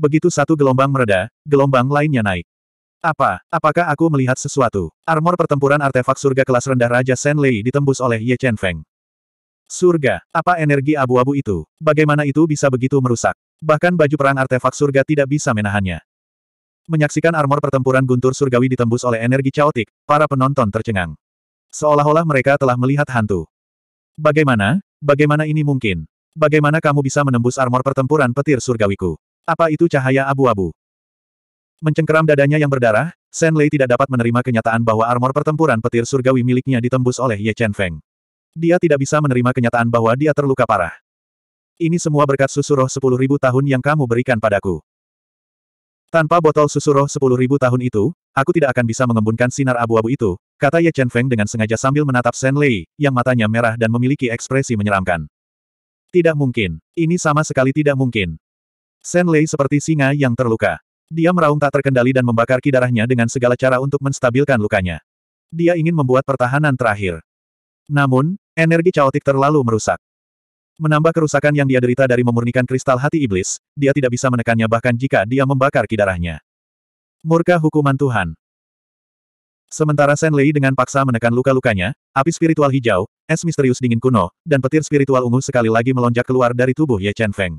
Begitu satu gelombang mereda, gelombang lainnya naik. Apa? Apakah aku melihat sesuatu? Armor pertempuran artefak surga kelas rendah Raja Shen Lei ditembus oleh Ye Chen Feng. Surga, apa energi abu-abu itu? Bagaimana itu bisa begitu merusak? Bahkan baju perang artefak surga tidak bisa menahannya. Menyaksikan armor pertempuran guntur surgawi ditembus oleh energi caotik, para penonton tercengang. Seolah-olah mereka telah melihat hantu. Bagaimana? Bagaimana ini mungkin? Bagaimana kamu bisa menembus armor pertempuran petir surgawiku? Apa itu cahaya abu-abu? Mencengkeram dadanya yang berdarah, Shen Lei tidak dapat menerima kenyataan bahwa armor pertempuran petir surgawi miliknya ditembus oleh Ye Chen Feng. Dia tidak bisa menerima kenyataan bahwa dia terluka parah. Ini semua berkat susu roh sepuluh ribu tahun yang kamu berikan padaku. Tanpa botol susu roh sepuluh ribu tahun itu, aku tidak akan bisa mengembunkan sinar abu-abu itu, kata Ye Chen Feng dengan sengaja sambil menatap Shen Lei, yang matanya merah dan memiliki ekspresi menyeramkan. Tidak mungkin. Ini sama sekali tidak mungkin. Lei seperti singa yang terluka. Dia meraung tak terkendali dan membakar kidarahnya dengan segala cara untuk menstabilkan lukanya. Dia ingin membuat pertahanan terakhir. Namun, energi caotik terlalu merusak. Menambah kerusakan yang dia derita dari memurnikan kristal hati iblis, dia tidak bisa menekannya bahkan jika dia membakar kidarahnya. Murka hukuman Tuhan. Sementara Sen Lei dengan paksa menekan luka-lukanya, api spiritual hijau, es misterius dingin kuno, dan petir spiritual ungu sekali lagi melonjak keluar dari tubuh Ye Chen Feng.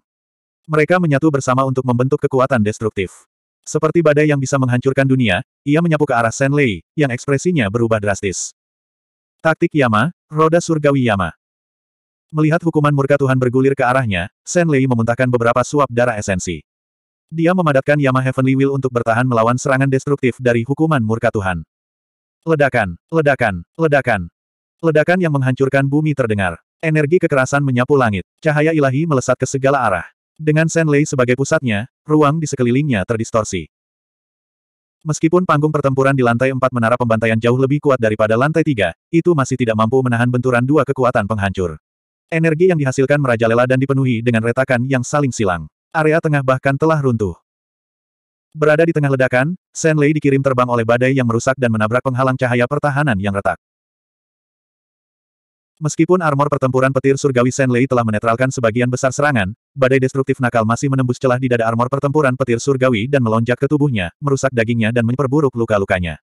Mereka menyatu bersama untuk membentuk kekuatan destruktif. Seperti badai yang bisa menghancurkan dunia, ia menyapu ke arah Shen Lei, yang ekspresinya berubah drastis. Taktik Yama, Roda Surgawi Yama. Melihat hukuman murka Tuhan bergulir ke arahnya, Shen Lei memuntahkan beberapa suap darah esensi. Dia memadatkan Yama Heavenly Will untuk bertahan melawan serangan destruktif dari hukuman murka Tuhan. Ledakan, ledakan, ledakan. Ledakan yang menghancurkan bumi terdengar. Energi kekerasan menyapu langit. Cahaya ilahi melesat ke segala arah. Dengan Senlei sebagai pusatnya, ruang di sekelilingnya terdistorsi. Meskipun panggung pertempuran di lantai 4 menara pembantaian jauh lebih kuat daripada lantai 3, itu masih tidak mampu menahan benturan dua kekuatan penghancur. Energi yang dihasilkan merajalela dan dipenuhi dengan retakan yang saling silang. Area tengah bahkan telah runtuh. Berada di tengah ledakan, Senlei dikirim terbang oleh badai yang merusak dan menabrak penghalang cahaya pertahanan yang retak. Meskipun armor pertempuran petir surgawi Senlei telah menetralkan sebagian besar serangan, badai destruktif nakal masih menembus celah di dada armor pertempuran petir surgawi dan melonjak ke tubuhnya, merusak dagingnya dan memperburuk luka-lukanya.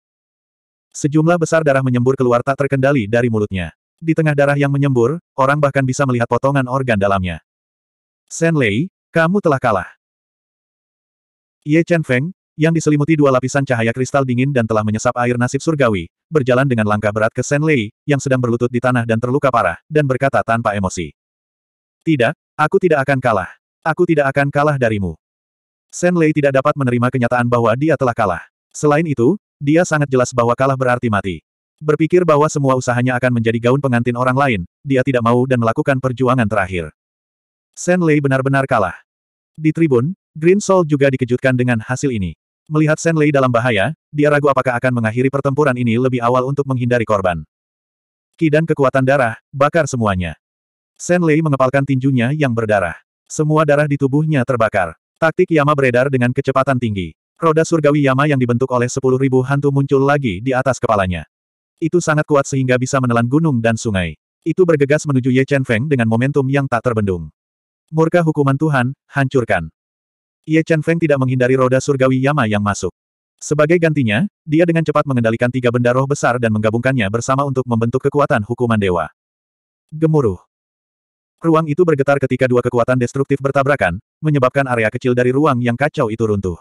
Sejumlah besar darah menyembur keluar tak terkendali dari mulutnya. Di tengah darah yang menyembur, orang bahkan bisa melihat potongan organ dalamnya. Senlei, kamu telah kalah. Ye Chen Feng, yang diselimuti dua lapisan cahaya kristal dingin dan telah menyesap air nasib surgawi, berjalan dengan langkah berat ke Shen Lei, yang sedang berlutut di tanah dan terluka parah, dan berkata tanpa emosi. Tidak, aku tidak akan kalah. Aku tidak akan kalah darimu. Shen Lei tidak dapat menerima kenyataan bahwa dia telah kalah. Selain itu, dia sangat jelas bahwa kalah berarti mati. Berpikir bahwa semua usahanya akan menjadi gaun pengantin orang lain, dia tidak mau dan melakukan perjuangan terakhir. Shen Lei benar-benar kalah. Di tribun, Green Soul juga dikejutkan dengan hasil ini. Melihat Shen Lei dalam bahaya, dia ragu apakah akan mengakhiri pertempuran ini lebih awal untuk menghindari korban. Ki dan kekuatan darah, bakar semuanya. Shen Lei mengepalkan tinjunya yang berdarah. Semua darah di tubuhnya terbakar. Taktik Yama beredar dengan kecepatan tinggi. Roda surgawi Yama yang dibentuk oleh sepuluh ribu hantu muncul lagi di atas kepalanya. Itu sangat kuat sehingga bisa menelan gunung dan sungai. Itu bergegas menuju Ye Chen Feng dengan momentum yang tak terbendung. Murka hukuman Tuhan, hancurkan. Ye Chen Feng tidak menghindari roda surgawi Yama yang masuk. Sebagai gantinya, dia dengan cepat mengendalikan tiga benda roh besar dan menggabungkannya bersama untuk membentuk kekuatan hukuman dewa. Gemuruh. Ruang itu bergetar ketika dua kekuatan destruktif bertabrakan, menyebabkan area kecil dari ruang yang kacau itu runtuh.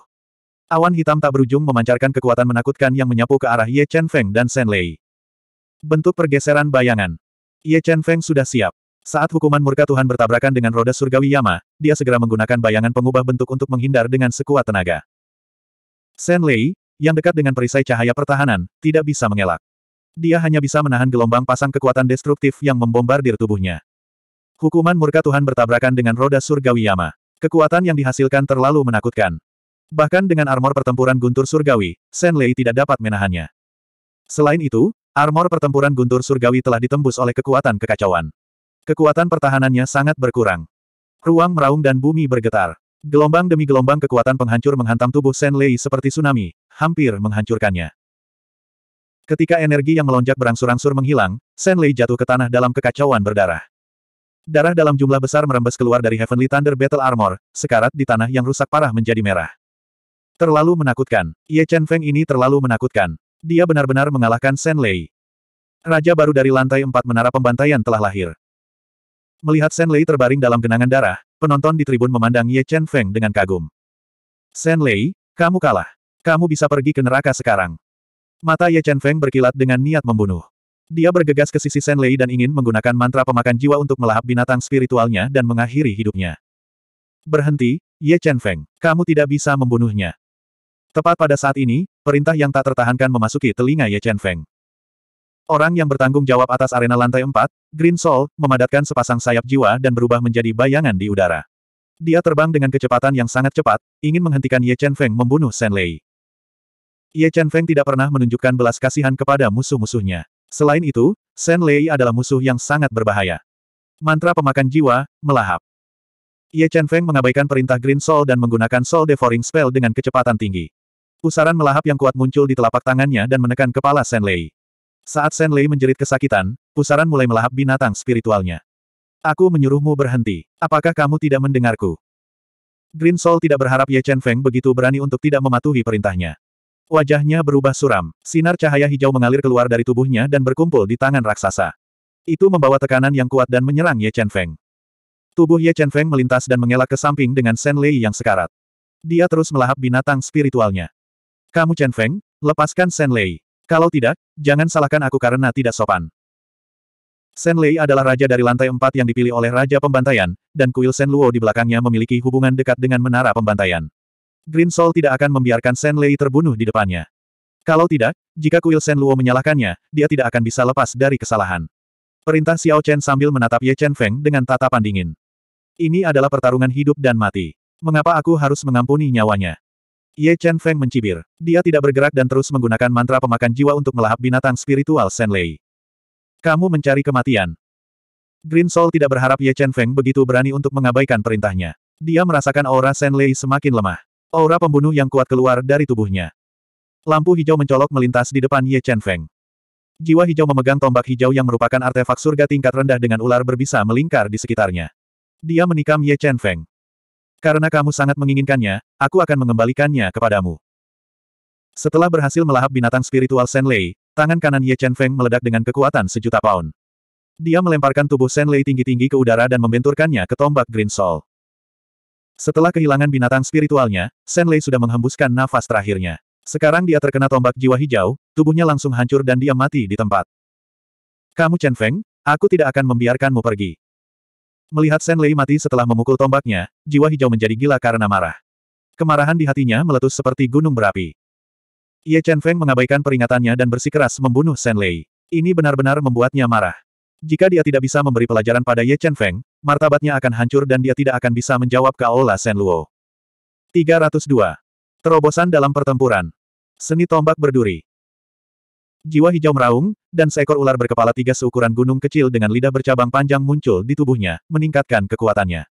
Awan hitam tak berujung memancarkan kekuatan menakutkan yang menyapu ke arah Ye Chen Feng dan Shen Lei. Bentuk pergeseran bayangan. Ye Chen Feng sudah siap. Saat hukuman murka Tuhan bertabrakan dengan roda surgawi Yama, dia segera menggunakan bayangan pengubah bentuk untuk menghindar dengan sekuat tenaga. Sen Lei, yang dekat dengan perisai cahaya pertahanan, tidak bisa mengelak. Dia hanya bisa menahan gelombang pasang kekuatan destruktif yang membombardir tubuhnya. Hukuman murka Tuhan bertabrakan dengan roda surgawi Yama. Kekuatan yang dihasilkan terlalu menakutkan. Bahkan dengan armor pertempuran guntur surgawi, Sen Lei tidak dapat menahannya. Selain itu, armor pertempuran guntur surgawi telah ditembus oleh kekuatan kekacauan. Kekuatan pertahanannya sangat berkurang. Ruang meraung dan bumi bergetar. Gelombang demi gelombang kekuatan penghancur menghantam tubuh Shen Lei seperti tsunami, hampir menghancurkannya. Ketika energi yang melonjak berangsur-angsur menghilang, Shen Lei jatuh ke tanah dalam kekacauan berdarah. Darah dalam jumlah besar merembes keluar dari Heavenly Thunder Battle Armor, sekarat di tanah yang rusak parah menjadi merah. Terlalu menakutkan. Ye Chen Feng ini terlalu menakutkan. Dia benar-benar mengalahkan Shen Lei. Raja baru dari lantai empat menara pembantaian telah lahir. Melihat Shen Lei terbaring dalam genangan darah, penonton di tribun memandang Ye Chen Feng dengan kagum. Shen Lei, kamu kalah. Kamu bisa pergi ke neraka sekarang. Mata Ye Chen Feng berkilat dengan niat membunuh. Dia bergegas ke sisi Shen Lei dan ingin menggunakan mantra pemakan jiwa untuk melahap binatang spiritualnya dan mengakhiri hidupnya. Berhenti, Ye Chen Feng. Kamu tidak bisa membunuhnya. Tepat pada saat ini, perintah yang tak tertahankan memasuki telinga Ye Chen Feng. Orang yang bertanggung jawab atas arena lantai 4, Green Soul, memadatkan sepasang sayap jiwa dan berubah menjadi bayangan di udara. Dia terbang dengan kecepatan yang sangat cepat, ingin menghentikan Ye Chen Feng membunuh Shen Lei. Ye Chen Feng tidak pernah menunjukkan belas kasihan kepada musuh-musuhnya. Selain itu, Shen Lei adalah musuh yang sangat berbahaya. Mantra pemakan jiwa, melahap. Ye Chen Feng mengabaikan perintah Green Soul dan menggunakan Soul Devouring Spell dengan kecepatan tinggi. Pusaran melahap yang kuat muncul di telapak tangannya dan menekan kepala Shen Lei. Saat Shen Lei menjerit kesakitan, pusaran mulai melahap binatang spiritualnya. Aku menyuruhmu berhenti. Apakah kamu tidak mendengarku? Green Soul tidak berharap Ye Chen Feng begitu berani untuk tidak mematuhi perintahnya. Wajahnya berubah suram, sinar cahaya hijau mengalir keluar dari tubuhnya dan berkumpul di tangan raksasa. Itu membawa tekanan yang kuat dan menyerang Ye Chen Feng. Tubuh Ye Chen Feng melintas dan mengelak ke samping dengan Shen Lei yang sekarat. Dia terus melahap binatang spiritualnya. Kamu Chen Feng, lepaskan Shen Lei. Kalau tidak, jangan salahkan aku karena tidak sopan. Sen Lei adalah raja dari lantai empat yang dipilih oleh Raja Pembantaian, dan kuil Sen Luo di belakangnya memiliki hubungan dekat dengan menara pembantaian. Green Soul tidak akan membiarkan Sen Lei terbunuh di depannya. Kalau tidak, jika kuil Sen Luo menyalahkannya, dia tidak akan bisa lepas dari kesalahan. Perintah Xiao Chen sambil menatap Ye Chen Feng dengan tatapan dingin. Ini adalah pertarungan hidup dan mati. Mengapa aku harus mengampuni nyawanya? Ye Chen Feng mencibir. Dia tidak bergerak dan terus menggunakan mantra pemakan jiwa untuk melahap binatang spiritual Shen Lei. Kamu mencari kematian. Green Soul tidak berharap Ye Chen Feng begitu berani untuk mengabaikan perintahnya. Dia merasakan aura Shen Lei semakin lemah. Aura pembunuh yang kuat keluar dari tubuhnya. Lampu hijau mencolok melintas di depan Ye Chen Feng. Jiwa hijau memegang tombak hijau yang merupakan artefak surga tingkat rendah dengan ular berbisa melingkar di sekitarnya. Dia menikam Ye Chen Feng. Karena kamu sangat menginginkannya, aku akan mengembalikannya kepadamu. Setelah berhasil melahap binatang spiritual Shen Lei, tangan kanan Ye Chen Feng meledak dengan kekuatan sejuta pound. Dia melemparkan tubuh Shen Lei tinggi-tinggi ke udara dan membenturkannya ke tombak Green Soul. Setelah kehilangan binatang spiritualnya, Shen Lei sudah menghembuskan nafas terakhirnya. Sekarang dia terkena tombak jiwa hijau, tubuhnya langsung hancur dan dia mati di tempat. Kamu Chen Feng, aku tidak akan membiarkanmu pergi. Melihat Shen Lei mati setelah memukul tombaknya, jiwa hijau menjadi gila karena marah. Kemarahan di hatinya meletus seperti gunung berapi. Ye Chen Feng mengabaikan peringatannya dan bersikeras membunuh Shen Lei. Ini benar-benar membuatnya marah. Jika dia tidak bisa memberi pelajaran pada Ye Chen Feng, martabatnya akan hancur dan dia tidak akan bisa menjawab ke Aula Shen Luo. 302. Terobosan dalam pertempuran. Seni tombak berduri jiwa hijau meraung, dan seekor ular berkepala tiga seukuran gunung kecil dengan lidah bercabang panjang muncul di tubuhnya, meningkatkan kekuatannya.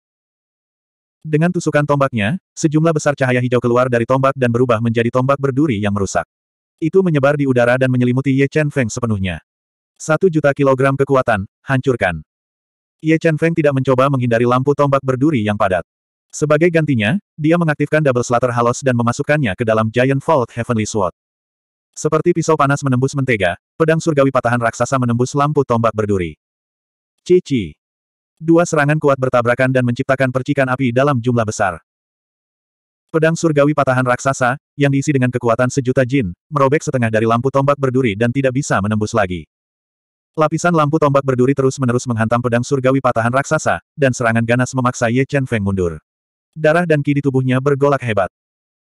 Dengan tusukan tombaknya, sejumlah besar cahaya hijau keluar dari tombak dan berubah menjadi tombak berduri yang merusak. Itu menyebar di udara dan menyelimuti Ye Chen Feng sepenuhnya. Satu juta kilogram kekuatan, hancurkan. Ye Chen Feng tidak mencoba menghindari lampu tombak berduri yang padat. Sebagai gantinya, dia mengaktifkan double slatter halos dan memasukkannya ke dalam Giant Vault Heavenly Sword. Seperti pisau panas menembus mentega, pedang surgawi patahan raksasa menembus lampu tombak berduri. Cici. Dua serangan kuat bertabrakan dan menciptakan percikan api dalam jumlah besar. Pedang surgawi patahan raksasa, yang diisi dengan kekuatan sejuta jin, merobek setengah dari lampu tombak berduri dan tidak bisa menembus lagi. Lapisan lampu tombak berduri terus-menerus menghantam pedang surgawi patahan raksasa, dan serangan ganas memaksa Ye Chen Feng mundur. Darah dan ki di tubuhnya bergolak hebat.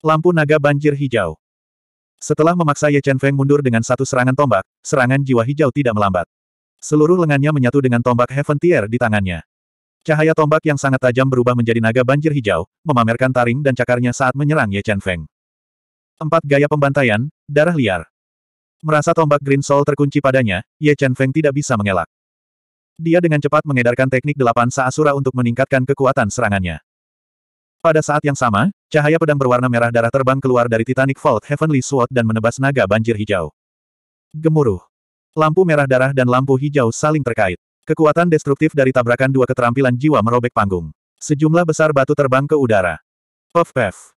Lampu naga banjir hijau. Setelah memaksa Ye Chen Feng mundur dengan satu serangan tombak, serangan jiwa hijau tidak melambat. Seluruh lengannya menyatu dengan tombak Heaven Tier di tangannya. Cahaya tombak yang sangat tajam berubah menjadi naga banjir hijau, memamerkan taring dan cakarnya saat menyerang Ye Chen Feng. Empat gaya pembantaian, darah liar. Merasa tombak Green Soul terkunci padanya, Ye Chen Feng tidak bisa mengelak. Dia dengan cepat mengedarkan teknik delapan saasura untuk meningkatkan kekuatan serangannya. Pada saat yang sama, cahaya pedang berwarna merah darah terbang keluar dari Titanic Vault Heavenly Sword dan menebas naga banjir hijau. Gemuruh. Lampu merah darah dan lampu hijau saling terkait. Kekuatan destruktif dari tabrakan dua keterampilan jiwa merobek panggung. Sejumlah besar batu terbang ke udara. Puff puff.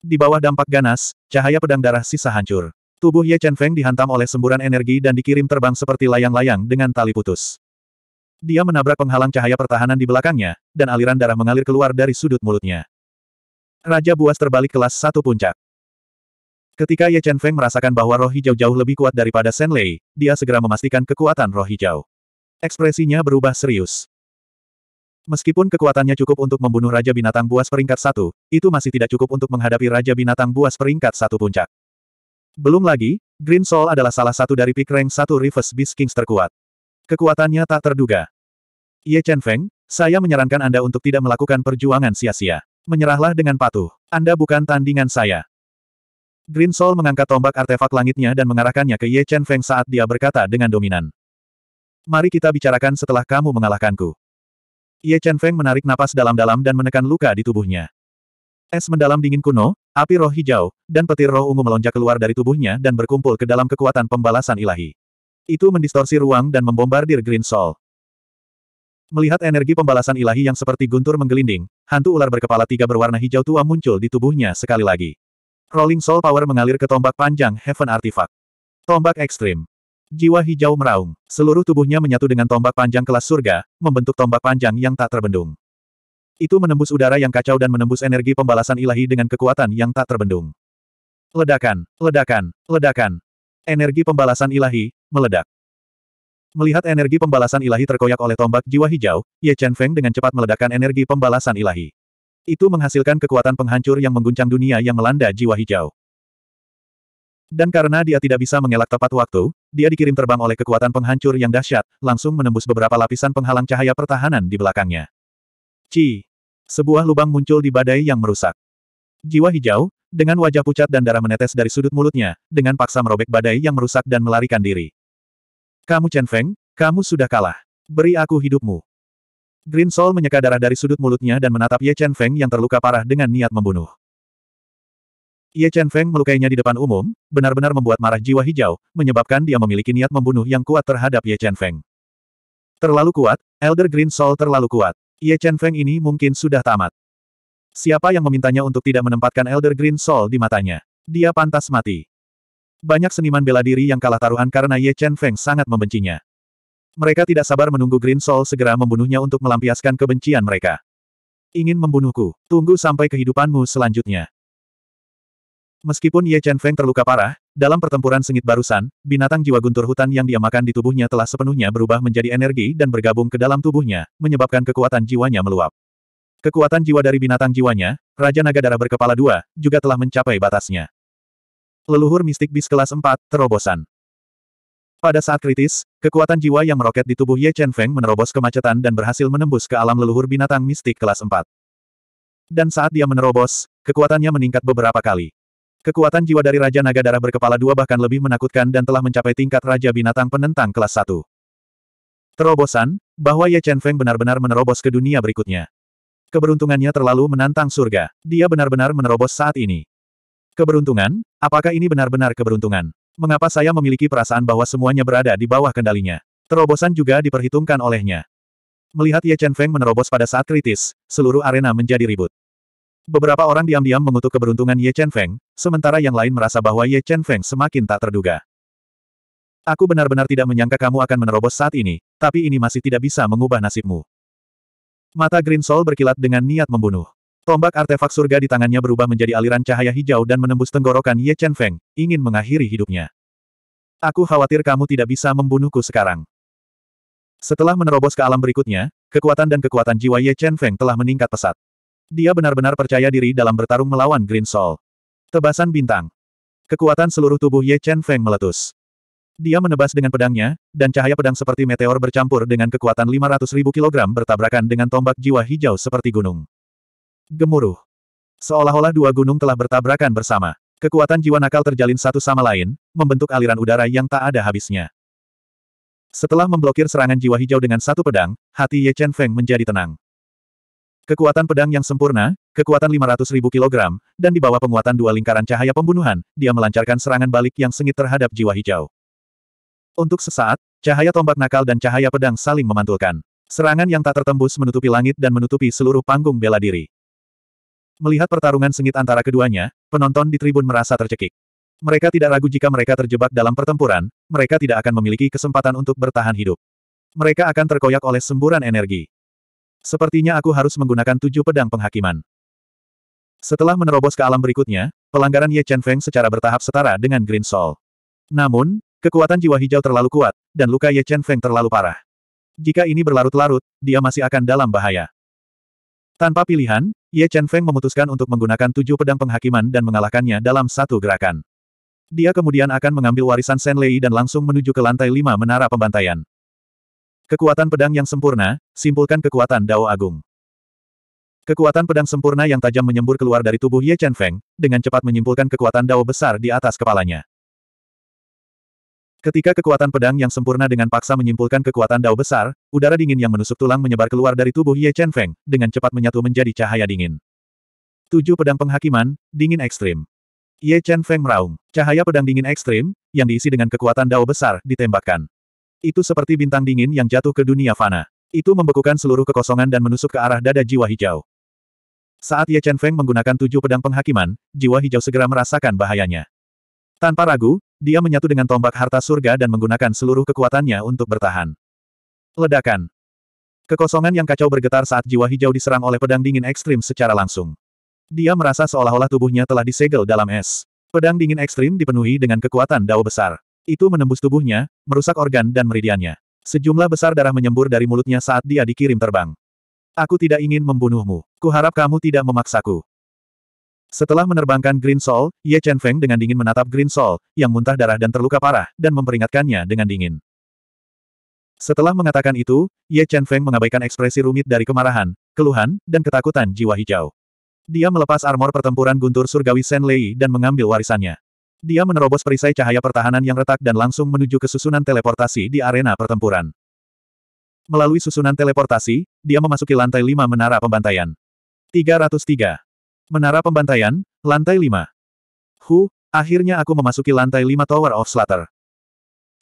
Di bawah dampak ganas, cahaya pedang darah sisa hancur. Tubuh Ye Chen Feng dihantam oleh semburan energi dan dikirim terbang seperti layang-layang dengan tali putus. Dia menabrak penghalang cahaya pertahanan di belakangnya, dan aliran darah mengalir keluar dari sudut mulutnya. Raja Buas terbalik kelas satu puncak. Ketika Ye Chen Feng merasakan bahwa roh hijau jauh lebih kuat daripada Shen Lei, dia segera memastikan kekuatan roh hijau. Ekspresinya berubah serius. Meskipun kekuatannya cukup untuk membunuh Raja Binatang Buas peringkat satu, itu masih tidak cukup untuk menghadapi Raja Binatang Buas peringkat satu puncak. Belum lagi, Green Soul adalah salah satu dari pick rank satu Rives Beast Kings terkuat. Kekuatannya tak terduga. Ye Chen Feng, saya menyarankan Anda untuk tidak melakukan perjuangan sia-sia. Menyerahlah dengan patuh. Anda bukan tandingan saya. Green Soul mengangkat tombak artefak langitnya dan mengarahkannya ke Ye Chen Feng saat dia berkata dengan dominan. Mari kita bicarakan setelah kamu mengalahkanku. Ye Chen Feng menarik napas dalam-dalam dan menekan luka di tubuhnya. Es mendalam dingin kuno, api roh hijau, dan petir roh ungu melonjak keluar dari tubuhnya dan berkumpul ke dalam kekuatan pembalasan ilahi. Itu mendistorsi ruang dan membombardir Green Soul. Melihat energi pembalasan ilahi yang seperti guntur menggelinding, hantu ular berkepala tiga berwarna hijau tua muncul di tubuhnya sekali lagi. Rolling Soul Power mengalir ke tombak panjang Heaven Artifact. Tombak ekstrim. Jiwa hijau meraung. Seluruh tubuhnya menyatu dengan tombak panjang kelas surga, membentuk tombak panjang yang tak terbendung. Itu menembus udara yang kacau dan menembus energi pembalasan ilahi dengan kekuatan yang tak terbendung. Ledakan, ledakan, ledakan. Energi pembalasan ilahi, meledak. Melihat energi pembalasan ilahi terkoyak oleh tombak jiwa hijau, Ye Chen Feng dengan cepat meledakkan energi pembalasan ilahi. Itu menghasilkan kekuatan penghancur yang mengguncang dunia yang melanda jiwa hijau. Dan karena dia tidak bisa mengelak tepat waktu, dia dikirim terbang oleh kekuatan penghancur yang dahsyat, langsung menembus beberapa lapisan penghalang cahaya pertahanan di belakangnya. Ci! Sebuah lubang muncul di badai yang merusak. Jiwa hijau, dengan wajah pucat dan darah menetes dari sudut mulutnya, dengan paksa merobek badai yang merusak dan melarikan diri. Kamu Chen Feng, kamu sudah kalah. Beri aku hidupmu. Green Soul menyeka darah dari sudut mulutnya dan menatap Ye Chen Feng yang terluka parah dengan niat membunuh. Ye Chen Feng melukainya di depan umum, benar-benar membuat marah jiwa hijau, menyebabkan dia memiliki niat membunuh yang kuat terhadap Ye Chen Feng. Terlalu kuat, Elder Green Soul terlalu kuat. Ye Chen Feng ini mungkin sudah tamat. Siapa yang memintanya untuk tidak menempatkan Elder Green Soul di matanya? Dia pantas mati. Banyak seniman bela diri yang kalah taruhan karena Ye Chen Feng sangat membencinya. Mereka tidak sabar menunggu Green Soul segera membunuhnya untuk melampiaskan kebencian mereka. Ingin membunuhku, tunggu sampai kehidupanmu selanjutnya. Meskipun Ye Chen Feng terluka parah, dalam pertempuran sengit barusan, binatang jiwa guntur hutan yang dia makan di tubuhnya telah sepenuhnya berubah menjadi energi dan bergabung ke dalam tubuhnya, menyebabkan kekuatan jiwanya meluap. Kekuatan jiwa dari binatang jiwanya, Raja Naga Darah Berkepala Dua, juga telah mencapai batasnya. Leluhur mistik bis kelas 4, terobosan. Pada saat kritis, kekuatan jiwa yang meroket di tubuh Ye Chen Feng menerobos kemacetan dan berhasil menembus ke alam leluhur binatang mistik kelas 4. Dan saat dia menerobos, kekuatannya meningkat beberapa kali. Kekuatan jiwa dari Raja Naga Darah berkepala dua bahkan lebih menakutkan dan telah mencapai tingkat Raja Binatang Penentang kelas 1. Terobosan, bahwa Ye Chen Feng benar-benar menerobos ke dunia berikutnya. Keberuntungannya terlalu menantang surga. Dia benar-benar menerobos saat ini. Keberuntungan? Apakah ini benar-benar keberuntungan? Mengapa saya memiliki perasaan bahwa semuanya berada di bawah kendalinya? Terobosan juga diperhitungkan olehnya. Melihat Ye Chen Feng menerobos pada saat kritis, seluruh arena menjadi ribut. Beberapa orang diam-diam mengutuk keberuntungan Ye Chen Feng, sementara yang lain merasa bahwa Ye Chen Feng semakin tak terduga. Aku benar-benar tidak menyangka kamu akan menerobos saat ini, tapi ini masih tidak bisa mengubah nasibmu. Mata Green Soul berkilat dengan niat membunuh. Tombak artefak surga di tangannya berubah menjadi aliran cahaya hijau dan menembus tenggorokan Ye Chen Feng, ingin mengakhiri hidupnya. Aku khawatir kamu tidak bisa membunuhku sekarang. Setelah menerobos ke alam berikutnya, kekuatan dan kekuatan jiwa Ye Chen Feng telah meningkat pesat. Dia benar-benar percaya diri dalam bertarung melawan Green Soul. Tebasan bintang. Kekuatan seluruh tubuh Ye Chen Feng meletus. Dia menebas dengan pedangnya, dan cahaya pedang seperti meteor bercampur dengan kekuatan 500.000 kg bertabrakan dengan tombak jiwa hijau seperti gunung. Gemuruh. Seolah-olah dua gunung telah bertabrakan bersama. Kekuatan jiwa nakal terjalin satu sama lain, membentuk aliran udara yang tak ada habisnya. Setelah memblokir serangan jiwa hijau dengan satu pedang, hati Ye Chen Feng menjadi tenang. Kekuatan pedang yang sempurna, kekuatan 500 ribu kilogram, dan di bawah penguatan dua lingkaran cahaya pembunuhan, dia melancarkan serangan balik yang sengit terhadap jiwa hijau. Untuk sesaat, cahaya tombak nakal dan cahaya pedang saling memantulkan. Serangan yang tak tertembus menutupi langit dan menutupi seluruh panggung bela diri. Melihat pertarungan sengit antara keduanya, penonton di tribun merasa tercekik. Mereka tidak ragu jika mereka terjebak dalam pertempuran, mereka tidak akan memiliki kesempatan untuk bertahan hidup. Mereka akan terkoyak oleh semburan energi. Sepertinya aku harus menggunakan tujuh pedang penghakiman. Setelah menerobos ke alam berikutnya, pelanggaran Ye Chen Feng secara bertahap setara dengan Green Soul. Namun, kekuatan jiwa hijau terlalu kuat, dan luka Ye Chen Feng terlalu parah. Jika ini berlarut-larut, dia masih akan dalam bahaya. Tanpa pilihan, Ye Chen Feng memutuskan untuk menggunakan tujuh pedang penghakiman dan mengalahkannya dalam satu gerakan. Dia kemudian akan mengambil warisan Shen Lei dan langsung menuju ke lantai lima menara pembantaian. Kekuatan pedang yang sempurna, simpulkan kekuatan Dao Agung. Kekuatan pedang sempurna yang tajam menyembur keluar dari tubuh Ye Chen Feng, dengan cepat menyimpulkan kekuatan Dao besar di atas kepalanya. Ketika kekuatan pedang yang sempurna dengan paksa menyimpulkan kekuatan dao besar, udara dingin yang menusuk tulang menyebar keluar dari tubuh Ye Chen Feng, dengan cepat menyatu menjadi cahaya dingin. Tujuh pedang penghakiman, dingin ekstrim. Ye Chen Feng meraung. Cahaya pedang dingin ekstrim, yang diisi dengan kekuatan dao besar, ditembakkan. Itu seperti bintang dingin yang jatuh ke dunia fana. Itu membekukan seluruh kekosongan dan menusuk ke arah dada jiwa hijau. Saat Ye Chen Feng menggunakan tujuh pedang penghakiman, jiwa hijau segera merasakan bahayanya. Tanpa ragu, dia menyatu dengan tombak harta surga dan menggunakan seluruh kekuatannya untuk bertahan. Ledakan. Kekosongan yang kacau bergetar saat jiwa hijau diserang oleh pedang dingin ekstrim secara langsung. Dia merasa seolah-olah tubuhnya telah disegel dalam es. Pedang dingin ekstrim dipenuhi dengan kekuatan dao besar. Itu menembus tubuhnya, merusak organ dan meridiannya. Sejumlah besar darah menyembur dari mulutnya saat dia dikirim terbang. Aku tidak ingin membunuhmu. Kuharap kamu tidak memaksaku. Setelah menerbangkan Green Soul, Ye Chen Feng dengan dingin menatap Green Soul, yang muntah darah dan terluka parah, dan memperingatkannya dengan dingin. Setelah mengatakan itu, Ye Chen Feng mengabaikan ekspresi rumit dari kemarahan, keluhan, dan ketakutan jiwa hijau. Dia melepas armor pertempuran guntur surgawi Shen Lei dan mengambil warisannya. Dia menerobos perisai cahaya pertahanan yang retak dan langsung menuju ke susunan teleportasi di arena pertempuran. Melalui susunan teleportasi, dia memasuki lantai lima menara pembantaian. 303. Menara pembantaian, lantai 5. Hu, akhirnya aku memasuki lantai 5 Tower of Slaughter.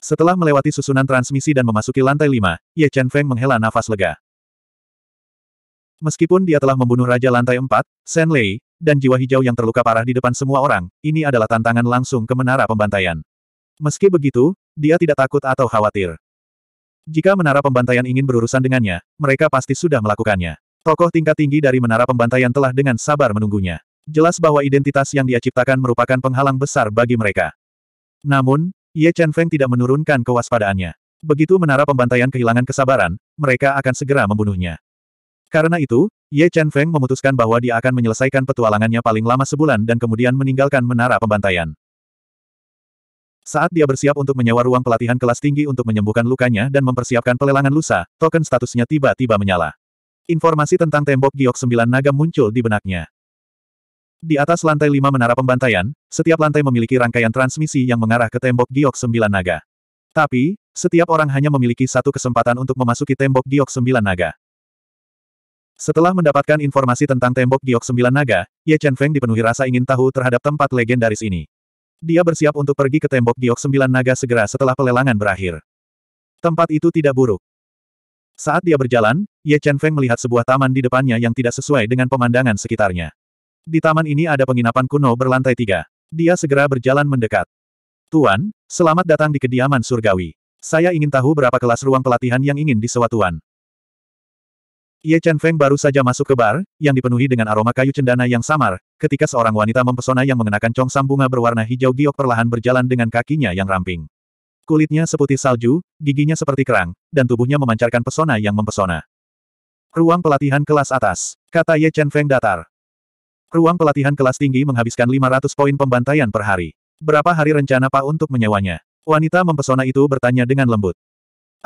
Setelah melewati susunan transmisi dan memasuki lantai 5, Ye Chen Feng menghela nafas lega. Meskipun dia telah membunuh Raja Lantai 4, Shen Lei, dan jiwa hijau yang terluka parah di depan semua orang, ini adalah tantangan langsung ke menara pembantaian. Meski begitu, dia tidak takut atau khawatir. Jika menara pembantaian ingin berurusan dengannya, mereka pasti sudah melakukannya. Tokoh tingkat tinggi dari menara pembantaian telah dengan sabar menunggunya. Jelas bahwa identitas yang dia ciptakan merupakan penghalang besar bagi mereka. Namun, Ye Chen Feng tidak menurunkan kewaspadaannya. Begitu menara pembantaian kehilangan kesabaran, mereka akan segera membunuhnya. Karena itu, Ye Chen Feng memutuskan bahwa dia akan menyelesaikan petualangannya paling lama sebulan dan kemudian meninggalkan menara pembantaian. Saat dia bersiap untuk menyewa ruang pelatihan kelas tinggi untuk menyembuhkan lukanya dan mempersiapkan pelelangan lusa, token statusnya tiba-tiba menyala. Informasi tentang tembok giok sembilan naga muncul di benaknya. Di atas lantai lima menara pembantaian, setiap lantai memiliki rangkaian transmisi yang mengarah ke tembok giok sembilan naga. Tapi, setiap orang hanya memiliki satu kesempatan untuk memasuki tembok giok sembilan naga. Setelah mendapatkan informasi tentang tembok giok sembilan naga, Ye Chen Feng dipenuhi rasa ingin tahu terhadap tempat legendaris ini. Dia bersiap untuk pergi ke tembok giok sembilan naga segera setelah pelelangan berakhir. Tempat itu tidak buruk. Saat dia berjalan, Ye Chen Feng melihat sebuah taman di depannya yang tidak sesuai dengan pemandangan sekitarnya. Di taman ini ada penginapan kuno berlantai tiga. Dia segera berjalan mendekat. Tuan, selamat datang di kediaman surgawi. Saya ingin tahu berapa kelas ruang pelatihan yang ingin disewa Tuan. Ye Chen Feng baru saja masuk ke bar, yang dipenuhi dengan aroma kayu cendana yang samar, ketika seorang wanita mempesona yang mengenakan congsam bunga berwarna hijau giok perlahan berjalan dengan kakinya yang ramping. Kulitnya seputih salju, giginya seperti kerang, dan tubuhnya memancarkan pesona yang mempesona. Ruang pelatihan kelas atas, kata Ye Chen Feng datar. Ruang pelatihan kelas tinggi menghabiskan 500 poin pembantaian per hari. Berapa hari rencana Pak untuk menyewanya? Wanita mempesona itu bertanya dengan lembut.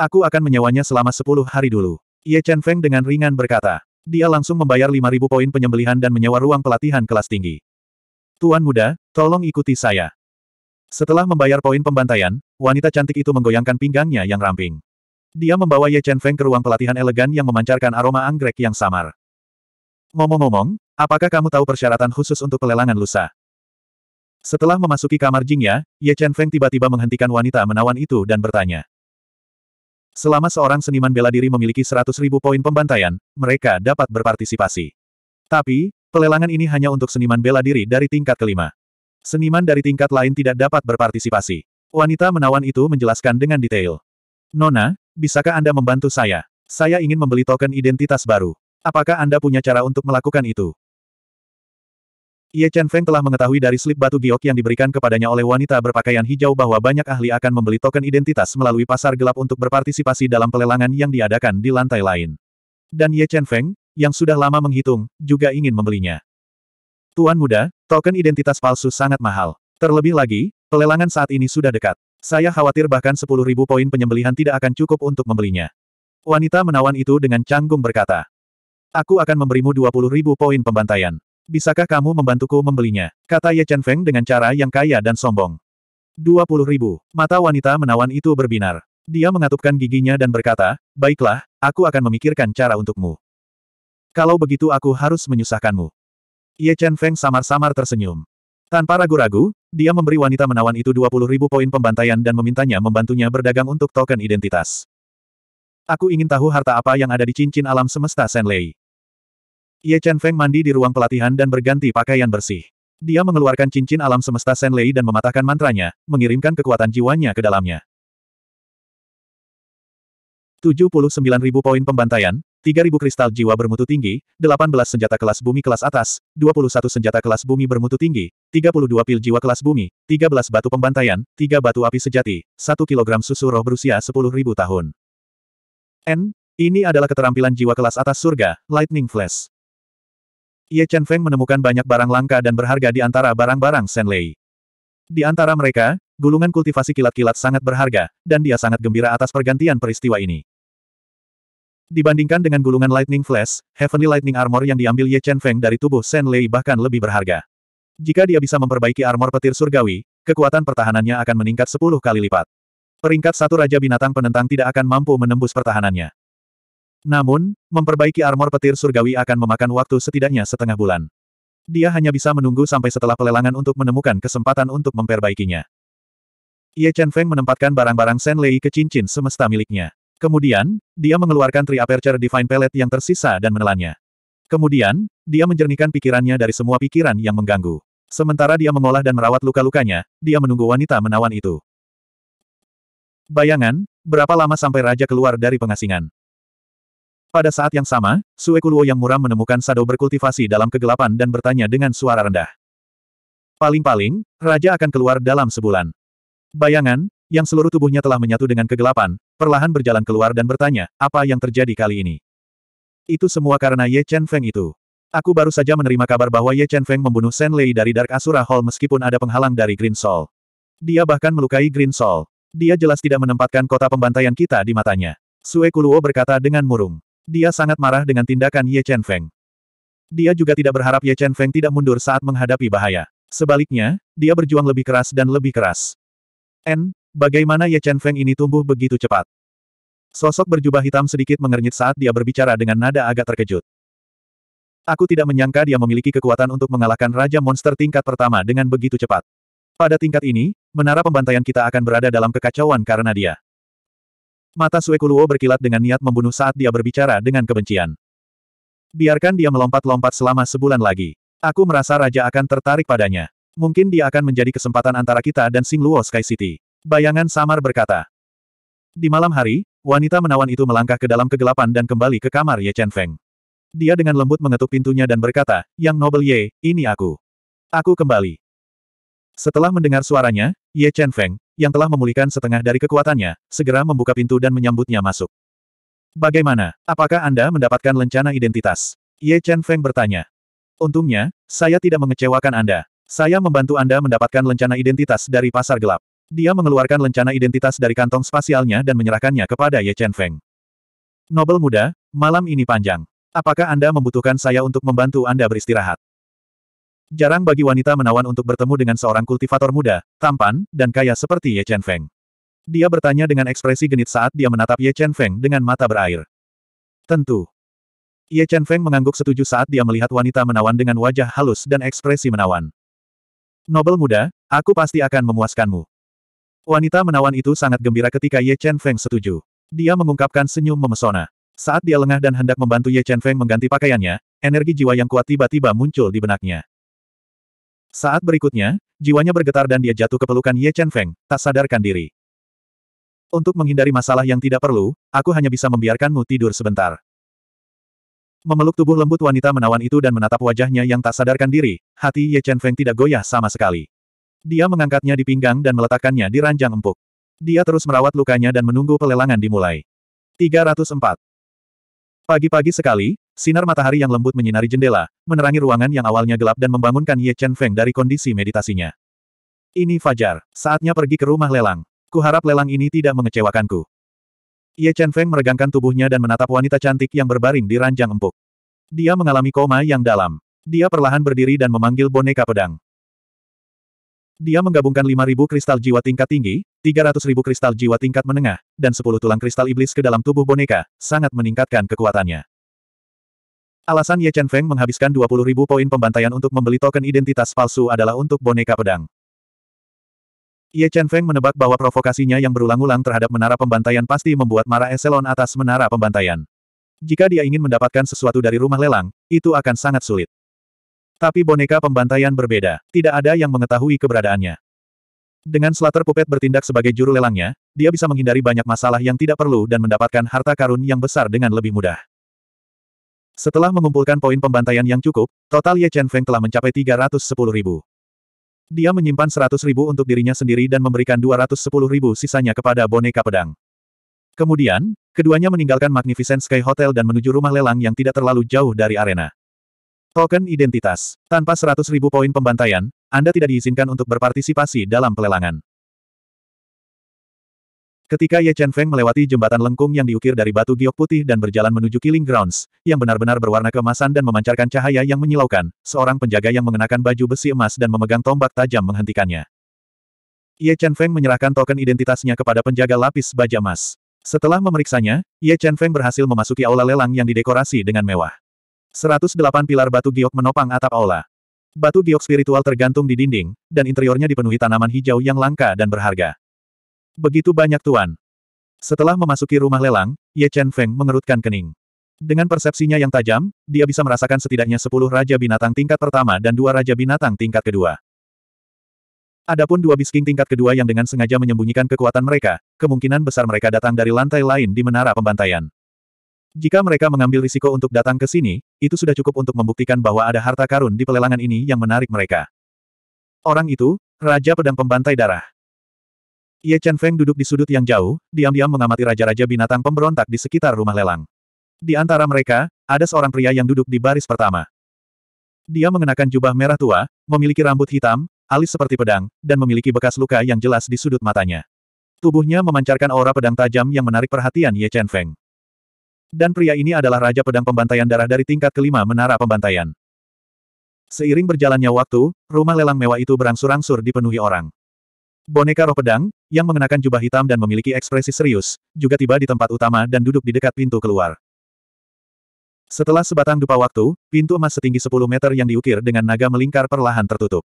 Aku akan menyewanya selama 10 hari dulu. Ye Chen Feng dengan ringan berkata. Dia langsung membayar 5.000 poin penyembelihan dan menyewa ruang pelatihan kelas tinggi. Tuan muda, tolong ikuti saya. Setelah membayar poin pembantaian, wanita cantik itu menggoyangkan pinggangnya yang ramping. Dia membawa Ye Chen Feng ke ruang pelatihan elegan yang memancarkan aroma anggrek yang samar. Ngomong-ngomong, apakah kamu tahu persyaratan khusus untuk pelelangan lusa? Setelah memasuki kamar Jingya, Ye Chen Feng tiba-tiba menghentikan wanita menawan itu dan bertanya. Selama seorang seniman bela diri memiliki 100 ribu poin pembantaian, mereka dapat berpartisipasi. Tapi, pelelangan ini hanya untuk seniman bela diri dari tingkat kelima. Seniman dari tingkat lain tidak dapat berpartisipasi. Wanita menawan itu menjelaskan dengan detail. Nona, bisakah Anda membantu saya? Saya ingin membeli token identitas baru. Apakah Anda punya cara untuk melakukan itu? Ye Chen Feng telah mengetahui dari slip batu giok yang diberikan kepadanya oleh wanita berpakaian hijau bahwa banyak ahli akan membeli token identitas melalui pasar gelap untuk berpartisipasi dalam pelelangan yang diadakan di lantai lain. Dan Ye Chen Feng, yang sudah lama menghitung, juga ingin membelinya. Tuan muda, token identitas palsu sangat mahal. Terlebih lagi, pelelangan saat ini sudah dekat. Saya khawatir bahkan 10.000 poin penyembelihan tidak akan cukup untuk membelinya. Wanita menawan itu dengan canggung berkata. Aku akan memberimu 20.000 poin pembantaian. Bisakah kamu membantuku membelinya? Kata Ye Chen Feng dengan cara yang kaya dan sombong. 20.000. Mata wanita menawan itu berbinar. Dia mengatupkan giginya dan berkata, Baiklah, aku akan memikirkan cara untukmu. Kalau begitu aku harus menyusahkanmu. Ye Chen Feng samar-samar tersenyum. Tanpa ragu-ragu, dia memberi wanita menawan itu 20 ribu poin pembantaian dan memintanya membantunya berdagang untuk token identitas. Aku ingin tahu harta apa yang ada di cincin alam semesta Sen Lei. Ye Chen Feng mandi di ruang pelatihan dan berganti pakaian bersih. Dia mengeluarkan cincin alam semesta Sen Lei dan mematahkan mantranya, mengirimkan kekuatan jiwanya ke dalamnya. 79.000 poin pembantaian, 3000 kristal jiwa bermutu tinggi, 18 senjata kelas bumi kelas atas, 21 senjata kelas bumi bermutu tinggi, 32 pil jiwa kelas bumi, 13 batu pembantaian, 3 batu api sejati, 1 kilogram susu roh berusia 10.000 tahun. N, ini adalah keterampilan jiwa kelas atas surga, Lightning Flash. Ye Chen Feng menemukan banyak barang langka dan berharga di antara barang-barang Shen Lei. Di antara mereka, gulungan kultivasi kilat-kilat sangat berharga, dan dia sangat gembira atas pergantian peristiwa ini. Dibandingkan dengan gulungan Lightning Flash, Heavenly Lightning Armor yang diambil Ye Chen Feng dari tubuh Shen Lei bahkan lebih berharga. Jika dia bisa memperbaiki armor petir surgawi, kekuatan pertahanannya akan meningkat 10 kali lipat. Peringkat satu Raja Binatang Penentang tidak akan mampu menembus pertahanannya. Namun, memperbaiki armor petir surgawi akan memakan waktu setidaknya setengah bulan. Dia hanya bisa menunggu sampai setelah pelelangan untuk menemukan kesempatan untuk memperbaikinya. Ye Chen Feng menempatkan barang-barang Shen Lei ke cincin semesta miliknya. Kemudian, dia mengeluarkan tri aperture divine pellet yang tersisa dan menelannya. Kemudian, dia menjernihkan pikirannya dari semua pikiran yang mengganggu. Sementara dia mengolah dan merawat luka-lukanya, dia menunggu wanita menawan itu. Bayangan, berapa lama sampai raja keluar dari pengasingan? Pada saat yang sama, Sue Kuluo yang muram menemukan Sado berkultivasi dalam kegelapan dan bertanya dengan suara rendah. Paling-paling, raja akan keluar dalam sebulan. Bayangan, yang seluruh tubuhnya telah menyatu dengan kegelapan, perlahan berjalan keluar dan bertanya, apa yang terjadi kali ini? Itu semua karena Ye Chen Feng itu. Aku baru saja menerima kabar bahwa Ye Chen Feng membunuh Shen Lei dari Dark Asura Hall meskipun ada penghalang dari Green Soul. Dia bahkan melukai Green Soul. Dia jelas tidak menempatkan kota pembantaian kita di matanya. Sue Kuluo berkata dengan murung. Dia sangat marah dengan tindakan Ye Chen Feng. Dia juga tidak berharap Ye Chen Feng tidak mundur saat menghadapi bahaya. Sebaliknya, dia berjuang lebih keras dan lebih keras. N, Bagaimana Ye Chen Feng ini tumbuh begitu cepat? Sosok berjubah hitam sedikit mengernyit saat dia berbicara dengan nada agak terkejut. Aku tidak menyangka dia memiliki kekuatan untuk mengalahkan Raja Monster tingkat pertama dengan begitu cepat. Pada tingkat ini, menara pembantaian kita akan berada dalam kekacauan karena dia. Mata Kuluo berkilat dengan niat membunuh saat dia berbicara dengan kebencian. Biarkan dia melompat-lompat selama sebulan lagi. Aku merasa Raja akan tertarik padanya. Mungkin dia akan menjadi kesempatan antara kita dan Sing Luo Sky City. Bayangan samar berkata. Di malam hari, wanita menawan itu melangkah ke dalam kegelapan dan kembali ke kamar Ye Chen Feng. Dia dengan lembut mengetuk pintunya dan berkata, Yang Noble Ye, ini aku. Aku kembali. Setelah mendengar suaranya, Ye Chen Feng, yang telah memulihkan setengah dari kekuatannya, segera membuka pintu dan menyambutnya masuk. Bagaimana? Apakah Anda mendapatkan lencana identitas? Ye Chen Feng bertanya. Untungnya, saya tidak mengecewakan Anda. Saya membantu Anda mendapatkan lencana identitas dari pasar gelap. Dia mengeluarkan lencana identitas dari kantong spasialnya dan menyerahkannya kepada Ye Chen Feng. Nobel muda, malam ini panjang. Apakah Anda membutuhkan saya untuk membantu Anda beristirahat? Jarang bagi wanita menawan untuk bertemu dengan seorang kultivator muda, tampan, dan kaya seperti Ye Chen Feng. Dia bertanya dengan ekspresi genit saat dia menatap Ye Chen Feng dengan mata berair. Tentu. Ye Chen Feng mengangguk setuju saat dia melihat wanita menawan dengan wajah halus dan ekspresi menawan. Nobel muda, aku pasti akan memuaskanmu. Wanita menawan itu sangat gembira ketika Ye Chen Feng setuju. Dia mengungkapkan senyum memesona. Saat dia lengah dan hendak membantu Ye Chen Feng mengganti pakaiannya, energi jiwa yang kuat tiba-tiba muncul di benaknya. Saat berikutnya, jiwanya bergetar dan dia jatuh ke pelukan Ye Chen Feng, tak sadarkan diri. Untuk menghindari masalah yang tidak perlu, aku hanya bisa membiarkanmu tidur sebentar. Memeluk tubuh lembut wanita menawan itu dan menatap wajahnya yang tak sadarkan diri, hati Ye Chen Feng tidak goyah sama sekali. Dia mengangkatnya di pinggang dan meletakkannya di ranjang empuk. Dia terus merawat lukanya dan menunggu pelelangan dimulai. 304. Pagi-pagi sekali, sinar matahari yang lembut menyinari jendela, menerangi ruangan yang awalnya gelap dan membangunkan Ye Chen Feng dari kondisi meditasinya. Ini Fajar, saatnya pergi ke rumah lelang. Kuharap lelang ini tidak mengecewakanku. Ye Chen Feng meregangkan tubuhnya dan menatap wanita cantik yang berbaring di ranjang empuk. Dia mengalami koma yang dalam. Dia perlahan berdiri dan memanggil boneka pedang. Dia menggabungkan 5.000 kristal jiwa tingkat tinggi, 300.000 kristal jiwa tingkat menengah, dan 10 tulang kristal iblis ke dalam tubuh boneka, sangat meningkatkan kekuatannya. Alasan Ye Chen Feng menghabiskan 20.000 poin pembantaian untuk membeli token identitas palsu adalah untuk boneka pedang. Ye Chen Feng menebak bahwa provokasinya yang berulang-ulang terhadap menara pembantaian pasti membuat marah eselon atas menara pembantaian. Jika dia ingin mendapatkan sesuatu dari rumah lelang, itu akan sangat sulit. Tapi boneka pembantaian berbeda, tidak ada yang mengetahui keberadaannya. Dengan Slater Puppet bertindak sebagai juru lelangnya, dia bisa menghindari banyak masalah yang tidak perlu dan mendapatkan harta karun yang besar dengan lebih mudah. Setelah mengumpulkan poin pembantaian yang cukup, total Ye Chen Feng telah mencapai 310 ribu. Dia menyimpan 100 ribu untuk dirinya sendiri dan memberikan 210 ribu sisanya kepada boneka pedang. Kemudian, keduanya meninggalkan Magnificent Sky Hotel dan menuju rumah lelang yang tidak terlalu jauh dari arena. Token identitas. Tanpa 100 ribu poin pembantaian, Anda tidak diizinkan untuk berpartisipasi dalam pelelangan. Ketika Ye Chen Feng melewati jembatan lengkung yang diukir dari batu giok putih dan berjalan menuju Killing Grounds, yang benar-benar berwarna kemasan dan memancarkan cahaya yang menyilaukan, seorang penjaga yang mengenakan baju besi emas dan memegang tombak tajam menghentikannya. Ye Chen Feng menyerahkan token identitasnya kepada penjaga lapis baja emas. Setelah memeriksanya, Ye Chen Feng berhasil memasuki aula lelang yang didekorasi dengan mewah. 108 pilar batu giok menopang atap aula. Batu giok spiritual tergantung di dinding, dan interiornya dipenuhi tanaman hijau yang langka dan berharga. Begitu banyak tuan. Setelah memasuki rumah lelang, Ye Chen Feng mengerutkan kening. Dengan persepsinya yang tajam, dia bisa merasakan setidaknya 10 raja binatang tingkat pertama dan dua raja binatang tingkat kedua. Adapun dua bisking tingkat kedua yang dengan sengaja menyembunyikan kekuatan mereka, kemungkinan besar mereka datang dari lantai lain di menara pembantaian. Jika mereka mengambil risiko untuk datang ke sini, itu sudah cukup untuk membuktikan bahwa ada harta karun di pelelangan ini yang menarik mereka. Orang itu, Raja Pedang Pembantai Darah. Ye Chen Feng duduk di sudut yang jauh, diam-diam mengamati raja-raja binatang pemberontak di sekitar rumah lelang. Di antara mereka, ada seorang pria yang duduk di baris pertama. Dia mengenakan jubah merah tua, memiliki rambut hitam, alis seperti pedang, dan memiliki bekas luka yang jelas di sudut matanya. Tubuhnya memancarkan aura pedang tajam yang menarik perhatian Ye Chen Feng. Dan pria ini adalah Raja Pedang Pembantaian Darah dari tingkat kelima Menara Pembantaian. Seiring berjalannya waktu, rumah lelang mewah itu berangsur-angsur dipenuhi orang. Boneka roh pedang, yang mengenakan jubah hitam dan memiliki ekspresi serius, juga tiba di tempat utama dan duduk di dekat pintu keluar. Setelah sebatang dupa waktu, pintu emas setinggi 10 meter yang diukir dengan naga melingkar perlahan tertutup.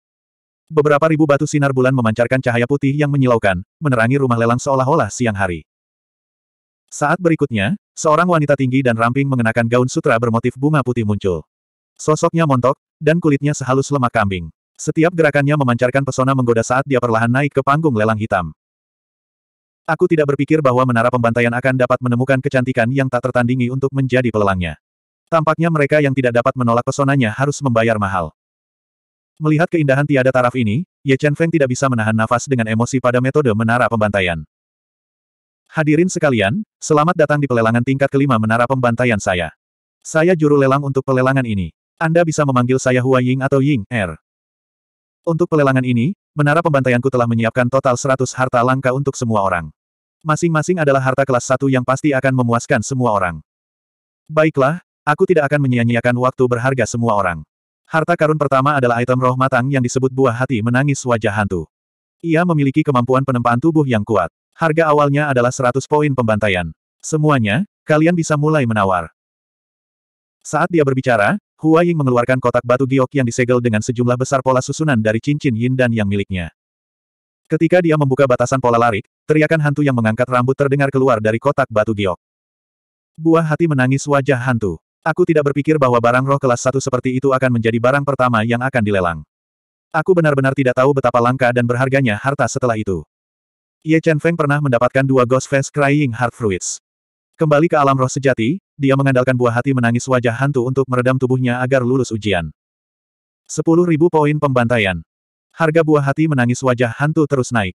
Beberapa ribu batu sinar bulan memancarkan cahaya putih yang menyilaukan, menerangi rumah lelang seolah-olah siang hari. Saat berikutnya, seorang wanita tinggi dan ramping mengenakan gaun sutra bermotif bunga putih muncul. Sosoknya montok, dan kulitnya sehalus lemak kambing. Setiap gerakannya memancarkan pesona menggoda saat dia perlahan naik ke panggung lelang hitam. Aku tidak berpikir bahwa menara pembantaian akan dapat menemukan kecantikan yang tak tertandingi untuk menjadi pelelangnya. Tampaknya mereka yang tidak dapat menolak pesonanya harus membayar mahal. Melihat keindahan tiada taraf ini, Ye Chen Feng tidak bisa menahan nafas dengan emosi pada metode menara pembantaian. Hadirin sekalian, selamat datang di pelelangan tingkat kelima menara pembantaian saya. Saya juru lelang untuk pelelangan ini. Anda bisa memanggil saya Hua Ying atau Ying Er. Untuk pelelangan ini, menara pembantaianku telah menyiapkan total 100 harta langka untuk semua orang. Masing-masing adalah harta kelas satu yang pasti akan memuaskan semua orang. Baiklah, aku tidak akan menyia-nyiakan waktu berharga semua orang. Harta karun pertama adalah item roh matang yang disebut buah hati menangis wajah hantu. Ia memiliki kemampuan penempaan tubuh yang kuat. Harga awalnya adalah 100 poin pembantaian. Semuanya, kalian bisa mulai menawar. Saat dia berbicara, Hua Ying mengeluarkan kotak batu giok yang disegel dengan sejumlah besar pola susunan dari cincin yin dan yang miliknya. Ketika dia membuka batasan pola larik, teriakan hantu yang mengangkat rambut terdengar keluar dari kotak batu giok. Buah hati menangis wajah hantu. Aku tidak berpikir bahwa barang roh kelas satu seperti itu akan menjadi barang pertama yang akan dilelang. Aku benar-benar tidak tahu betapa langka dan berharganya harta setelah itu. Ye Chen Feng pernah mendapatkan dua Ghost Face Crying Heart Fruits. Kembali ke alam roh sejati, dia mengandalkan buah hati menangis wajah hantu untuk meredam tubuhnya agar lulus ujian. 10.000 poin pembantaian. Harga buah hati menangis wajah hantu terus naik.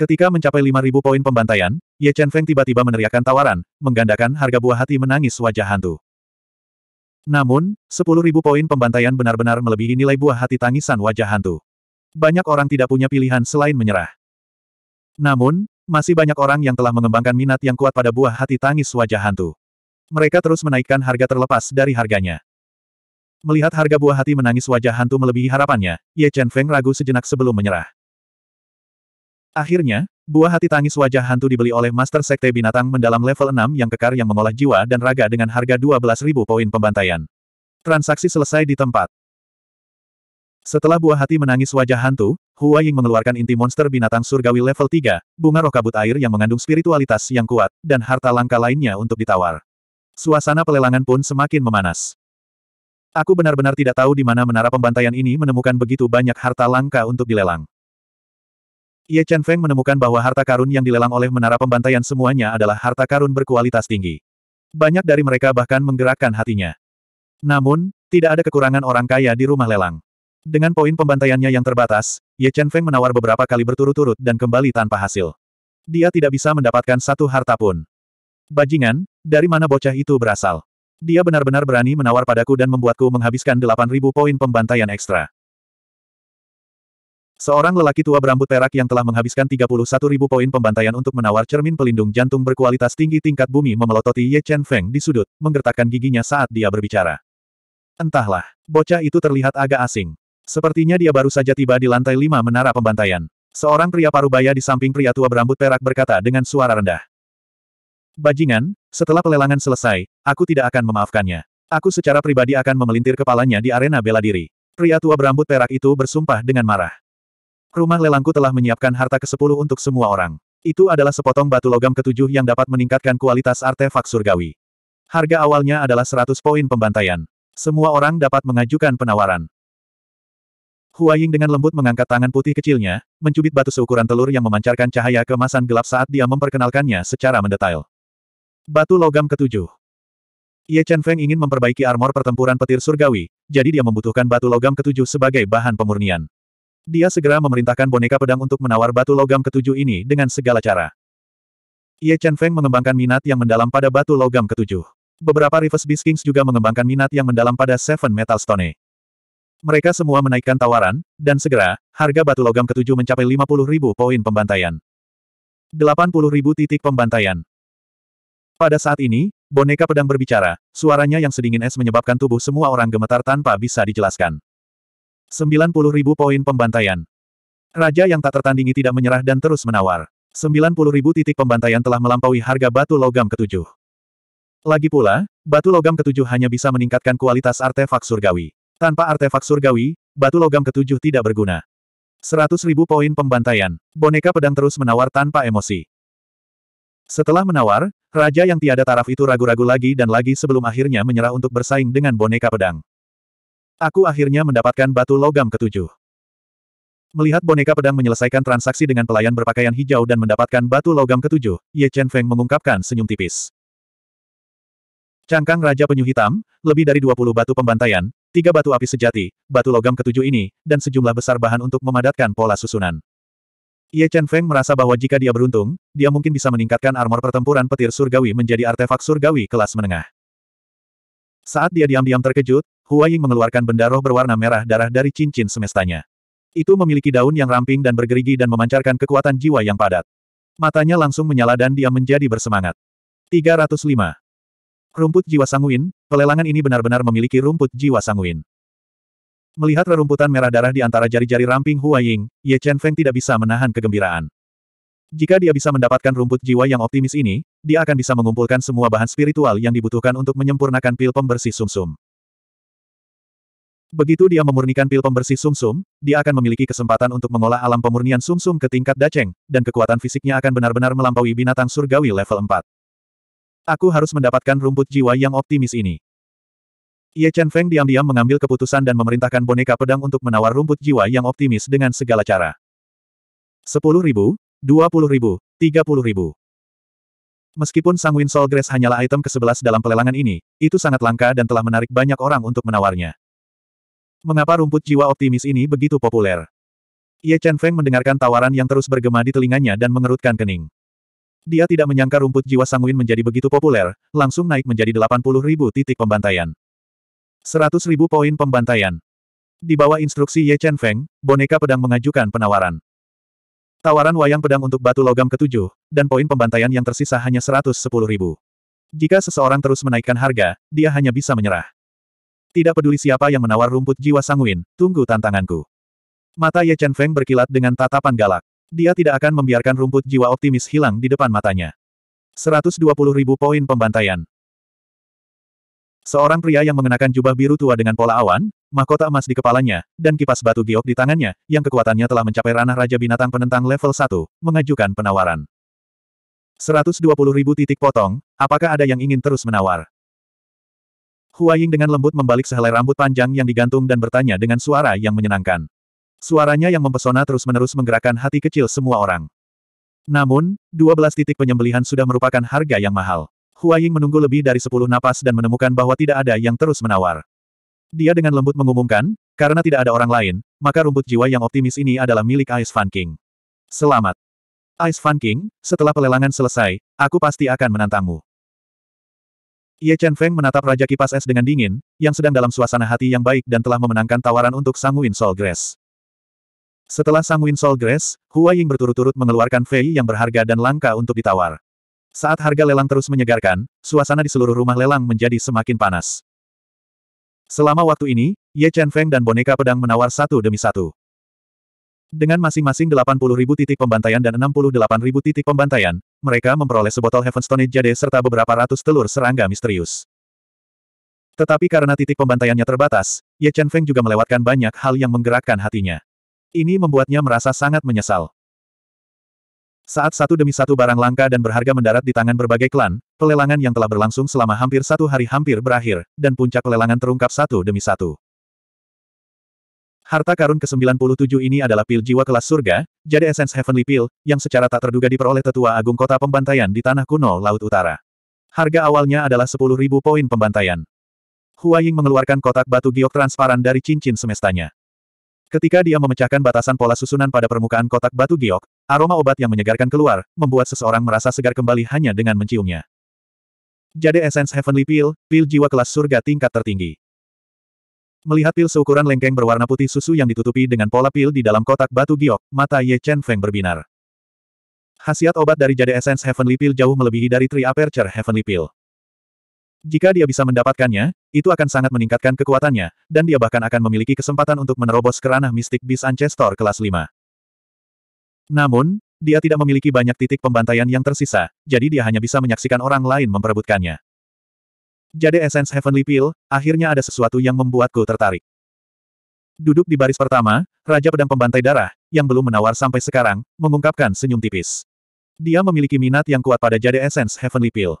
Ketika mencapai 5.000 poin pembantaian, Ye Chen Feng tiba-tiba meneriakkan tawaran, menggandakan harga buah hati menangis wajah hantu. Namun, 10.000 poin pembantaian benar-benar melebihi nilai buah hati tangisan wajah hantu. Banyak orang tidak punya pilihan selain menyerah. Namun, masih banyak orang yang telah mengembangkan minat yang kuat pada buah hati tangis wajah hantu. Mereka terus menaikkan harga terlepas dari harganya. Melihat harga buah hati menangis wajah hantu melebihi harapannya, Ye Chen Feng ragu sejenak sebelum menyerah. Akhirnya, buah hati tangis wajah hantu dibeli oleh Master Sekte Binatang mendalam level 6 yang kekar yang mengolah jiwa dan raga dengan harga 12.000 poin pembantaian. Transaksi selesai di tempat. Setelah buah hati menangis wajah hantu, Hua Ying mengeluarkan inti monster binatang surgawi level 3, bunga roh kabut air yang mengandung spiritualitas yang kuat, dan harta langka lainnya untuk ditawar. Suasana pelelangan pun semakin memanas. Aku benar-benar tidak tahu di mana menara pembantaian ini menemukan begitu banyak harta langka untuk dilelang. Ye Chen Feng menemukan bahwa harta karun yang dilelang oleh menara pembantaian semuanya adalah harta karun berkualitas tinggi. Banyak dari mereka bahkan menggerakkan hatinya. Namun, tidak ada kekurangan orang kaya di rumah lelang. Dengan poin pembantaiannya yang terbatas, Ye Chen Feng menawar beberapa kali berturut-turut dan kembali tanpa hasil. Dia tidak bisa mendapatkan satu harta pun. Bajingan, dari mana bocah itu berasal? Dia benar-benar berani menawar padaku dan membuatku menghabiskan 8.000 poin pembantaian ekstra. Seorang lelaki tua berambut perak yang telah menghabiskan 31.000 poin pembantaian untuk menawar cermin pelindung jantung berkualitas tinggi tingkat bumi memelototi Ye Chen Feng di sudut, menggertakkan giginya saat dia berbicara. Entahlah, bocah itu terlihat agak asing. Sepertinya dia baru saja tiba di lantai lima menara pembantaian. Seorang pria parubaya di samping pria tua berambut perak berkata dengan suara rendah. Bajingan, setelah pelelangan selesai, aku tidak akan memaafkannya. Aku secara pribadi akan memelintir kepalanya di arena bela diri. Pria tua berambut perak itu bersumpah dengan marah. Rumah lelangku telah menyiapkan harta ke-10 untuk semua orang. Itu adalah sepotong batu logam ketujuh yang dapat meningkatkan kualitas artefak surgawi. Harga awalnya adalah 100 poin pembantaian. Semua orang dapat mengajukan penawaran. Huaying dengan lembut mengangkat tangan putih kecilnya, mencubit batu seukuran telur yang memancarkan cahaya keemasan gelap saat dia memperkenalkannya secara mendetail. Batu logam ketujuh. Ye Chen Feng ingin memperbaiki armor pertempuran petir surgawi, jadi dia membutuhkan batu logam ketujuh sebagai bahan pemurnian. Dia segera memerintahkan boneka pedang untuk menawar batu logam ketujuh ini dengan segala cara. Ye Chen Feng mengembangkan minat yang mendalam pada batu logam ketujuh. Beberapa Reverse Beast Kings juga mengembangkan minat yang mendalam pada Seven Metal Stone. Mereka semua menaikkan tawaran, dan segera, harga batu logam ketujuh mencapai ribu poin pembantaian. ribu titik pembantaian. Pada saat ini, boneka pedang berbicara, suaranya yang sedingin es menyebabkan tubuh semua orang gemetar tanpa bisa dijelaskan. ribu poin pembantaian. Raja yang tak tertandingi tidak menyerah dan terus menawar. ribu titik pembantaian telah melampaui harga batu logam ketujuh. Lagi pula, batu logam ketujuh hanya bisa meningkatkan kualitas artefak surgawi. Tanpa artefak surgawi, batu logam ketujuh tidak berguna. Seratus ribu poin pembantaian. Boneka pedang terus menawar tanpa emosi. Setelah menawar, raja yang tiada taraf itu ragu-ragu lagi dan lagi sebelum akhirnya menyerah untuk bersaing dengan boneka pedang. Aku akhirnya mendapatkan batu logam ketujuh. Melihat boneka pedang menyelesaikan transaksi dengan pelayan berpakaian hijau dan mendapatkan batu logam ketujuh, Ye Chen Feng mengungkapkan senyum tipis. Cangkang Raja Penyu Hitam, lebih dari 20 batu pembantaian, tiga batu api sejati, batu logam ketujuh ini, dan sejumlah besar bahan untuk memadatkan pola susunan. Ye Chen Feng merasa bahwa jika dia beruntung, dia mungkin bisa meningkatkan armor pertempuran petir surgawi menjadi artefak surgawi kelas menengah. Saat dia diam-diam terkejut, Hua Ying mengeluarkan benda roh berwarna merah darah dari cincin semestanya. Itu memiliki daun yang ramping dan bergerigi dan memancarkan kekuatan jiwa yang padat. Matanya langsung menyala dan dia menjadi bersemangat. 305. Rumput jiwa sanguin, pelelangan ini benar-benar memiliki rumput jiwa sanguin. Melihat rerumputan merah darah di antara jari-jari ramping Hua Ying, Ye Chen Feng tidak bisa menahan kegembiraan. Jika dia bisa mendapatkan rumput jiwa yang optimis ini, dia akan bisa mengumpulkan semua bahan spiritual yang dibutuhkan untuk menyempurnakan pil pembersih sumsum. -sum. Begitu dia memurnikan pil pembersih sumsum, -sum, dia akan memiliki kesempatan untuk mengolah alam pemurnian sumsum -sum ke tingkat daceng, dan kekuatan fisiknya akan benar-benar melampaui binatang surgawi level 4. Aku harus mendapatkan rumput jiwa yang optimis ini. Ye Chen Feng diam-diam mengambil keputusan dan memerintahkan boneka pedang untuk menawar rumput jiwa yang optimis dengan segala cara. Sepuluh ribu, dua ribu, tiga ribu. Meskipun Sang Soul Grace hanyalah item ke-11 dalam pelelangan ini, itu sangat langka dan telah menarik banyak orang untuk menawarnya. Mengapa rumput jiwa optimis ini begitu populer? Ye Chen Feng mendengarkan tawaran yang terus bergema di telinganya dan mengerutkan kening. Dia tidak menyangka rumput jiwa sanguin menjadi begitu populer, langsung naik menjadi 80 ribu titik pembantaian. 100 ribu poin pembantaian. Di bawah instruksi Ye Chen Feng, boneka pedang mengajukan penawaran. Tawaran wayang pedang untuk batu logam ketujuh, dan poin pembantaian yang tersisa hanya 110 ribu. Jika seseorang terus menaikkan harga, dia hanya bisa menyerah. Tidak peduli siapa yang menawar rumput jiwa sanguin, tunggu tantanganku. Mata Ye Chen Feng berkilat dengan tatapan galak. Dia tidak akan membiarkan rumput jiwa optimis hilang di depan matanya. 120 ribu poin pembantaian. Seorang pria yang mengenakan jubah biru tua dengan pola awan, mahkota emas di kepalanya, dan kipas batu giok di tangannya, yang kekuatannya telah mencapai ranah Raja Binatang penentang level 1, mengajukan penawaran. 120 ribu titik potong, apakah ada yang ingin terus menawar? Huaying dengan lembut membalik sehelai rambut panjang yang digantung dan bertanya dengan suara yang menyenangkan. Suaranya yang mempesona terus-menerus menggerakkan hati kecil semua orang. Namun, 12 titik penyembelihan sudah merupakan harga yang mahal. Huaying menunggu lebih dari 10 napas dan menemukan bahwa tidak ada yang terus menawar. Dia dengan lembut mengumumkan, karena tidak ada orang lain, maka rumput jiwa yang optimis ini adalah milik Ice Fan King. Selamat. Ice Fan King, setelah pelelangan selesai, aku pasti akan menantangmu. Ye Chen Feng menatap Raja Kipas Es dengan dingin, yang sedang dalam suasana hati yang baik dan telah memenangkan tawaran untuk Sanguin Soul Grace. Setelah Sang Winsol Grace, Hua Ying berturut-turut mengeluarkan Fei yang berharga dan langka untuk ditawar. Saat harga lelang terus menyegarkan, suasana di seluruh rumah lelang menjadi semakin panas. Selama waktu ini, Ye Chen Feng dan boneka pedang menawar satu demi satu. Dengan masing-masing 80.000 titik pembantaian dan 68.000 titik pembantaian, mereka memperoleh sebotol Heavenstone Jade serta beberapa ratus telur serangga misterius. Tetapi karena titik pembantaiannya terbatas, Ye Chen Feng juga melewatkan banyak hal yang menggerakkan hatinya. Ini membuatnya merasa sangat menyesal. Saat satu demi satu barang langka dan berharga mendarat di tangan berbagai klan, pelelangan yang telah berlangsung selama hampir satu hari hampir berakhir, dan puncak pelelangan terungkap satu demi satu. Harta karun ke-97 ini adalah pil jiwa kelas surga, jadi Essence Heavenly pil, yang secara tak terduga diperoleh tetua agung kota pembantaian di tanah kuno Laut Utara. Harga awalnya adalah 10.000 poin pembantaian. Huaying mengeluarkan kotak batu giok transparan dari cincin semestanya. Ketika dia memecahkan batasan pola susunan pada permukaan kotak batu giok, aroma obat yang menyegarkan keluar, membuat seseorang merasa segar kembali hanya dengan menciumnya. Jade Essence Heavenly Peel, pil jiwa kelas surga tingkat tertinggi. Melihat pil seukuran lengkeng berwarna putih susu yang ditutupi dengan pola pil di dalam kotak batu giok, mata Ye Chen Feng berbinar. Khasiat obat dari Jade Essence Heavenly Pill jauh melebihi dari Tri Aperture Heavenly Pill. Jika dia bisa mendapatkannya, itu akan sangat meningkatkan kekuatannya, dan dia bahkan akan memiliki kesempatan untuk menerobos keranah mistik bis Ancestor kelas 5. Namun, dia tidak memiliki banyak titik pembantaian yang tersisa, jadi dia hanya bisa menyaksikan orang lain memperebutkannya. Jade Essence Heavenly Pill, akhirnya ada sesuatu yang membuatku tertarik. Duduk di baris pertama, Raja Pedang Pembantai Darah, yang belum menawar sampai sekarang, mengungkapkan senyum tipis. Dia memiliki minat yang kuat pada Jade Essence Heavenly Pill.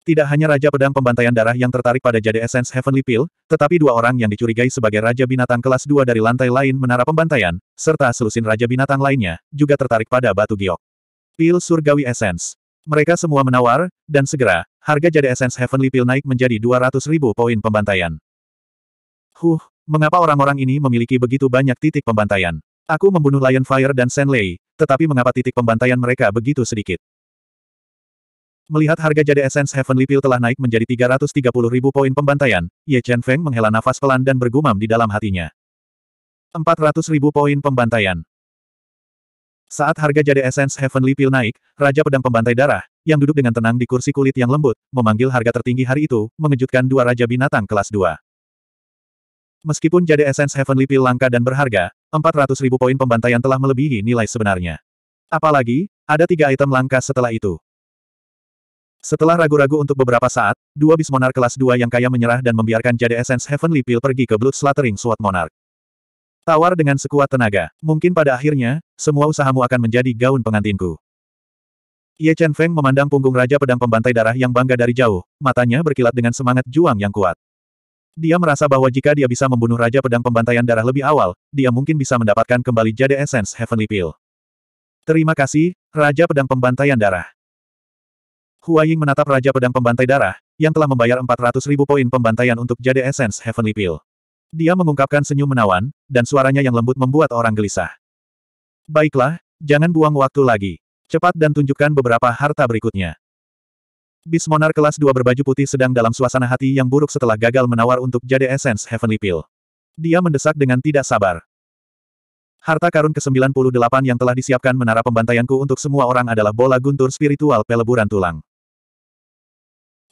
Tidak hanya Raja Pedang Pembantaian Darah yang tertarik pada jade Essence Heavenly Pill, tetapi dua orang yang dicurigai sebagai Raja Binatang kelas 2 dari lantai lain Menara Pembantaian, serta selusin Raja Binatang lainnya, juga tertarik pada batu giok. Pil Surgawi Essence. Mereka semua menawar, dan segera, harga jade Essence Heavenly Pill naik menjadi 200 ribu poin pembantaian. Huh, mengapa orang-orang ini memiliki begitu banyak titik pembantaian? Aku membunuh Lion Fire dan Senlei, tetapi mengapa titik pembantaian mereka begitu sedikit? Melihat harga jade Essence Heavenly Pill telah naik menjadi 330 ribu poin pembantaian, Ye Chen Feng menghela nafas pelan dan bergumam di dalam hatinya. 400 ribu poin pembantaian. Saat harga jade Essence Heavenly Pill naik, Raja Pedang Pembantai Darah, yang duduk dengan tenang di kursi kulit yang lembut, memanggil harga tertinggi hari itu, mengejutkan dua Raja Binatang kelas 2. Meskipun jade Essence Heavenly Pill langka dan berharga, 400 ribu poin pembantaian telah melebihi nilai sebenarnya. Apalagi, ada tiga item langka setelah itu. Setelah ragu-ragu untuk beberapa saat, dua bis monark kelas 2 yang kaya menyerah dan membiarkan Jade Essence Heavenly Pill pergi ke Blood Slattering Sword Monarch. Tawar dengan sekuat tenaga, mungkin pada akhirnya, semua usahamu akan menjadi gaun pengantinku. Ye Chen Feng memandang punggung Raja Pedang Pembantai Darah yang bangga dari jauh, matanya berkilat dengan semangat juang yang kuat. Dia merasa bahwa jika dia bisa membunuh Raja Pedang Pembantaian Darah lebih awal, dia mungkin bisa mendapatkan kembali Jade Essence Heavenly Pill. Terima kasih, Raja Pedang Pembantaian Darah. Huaying menatap Raja Pedang Pembantai Darah, yang telah membayar 400 ribu poin pembantaian untuk jade Essence Heavenly Pill. Dia mengungkapkan senyum menawan, dan suaranya yang lembut membuat orang gelisah. Baiklah, jangan buang waktu lagi. Cepat dan tunjukkan beberapa harta berikutnya. Bismonar kelas 2 berbaju putih sedang dalam suasana hati yang buruk setelah gagal menawar untuk jade Essence Heavenly Pill. Dia mendesak dengan tidak sabar. Harta karun ke-98 yang telah disiapkan menara pembantaianku untuk semua orang adalah bola guntur spiritual peleburan tulang.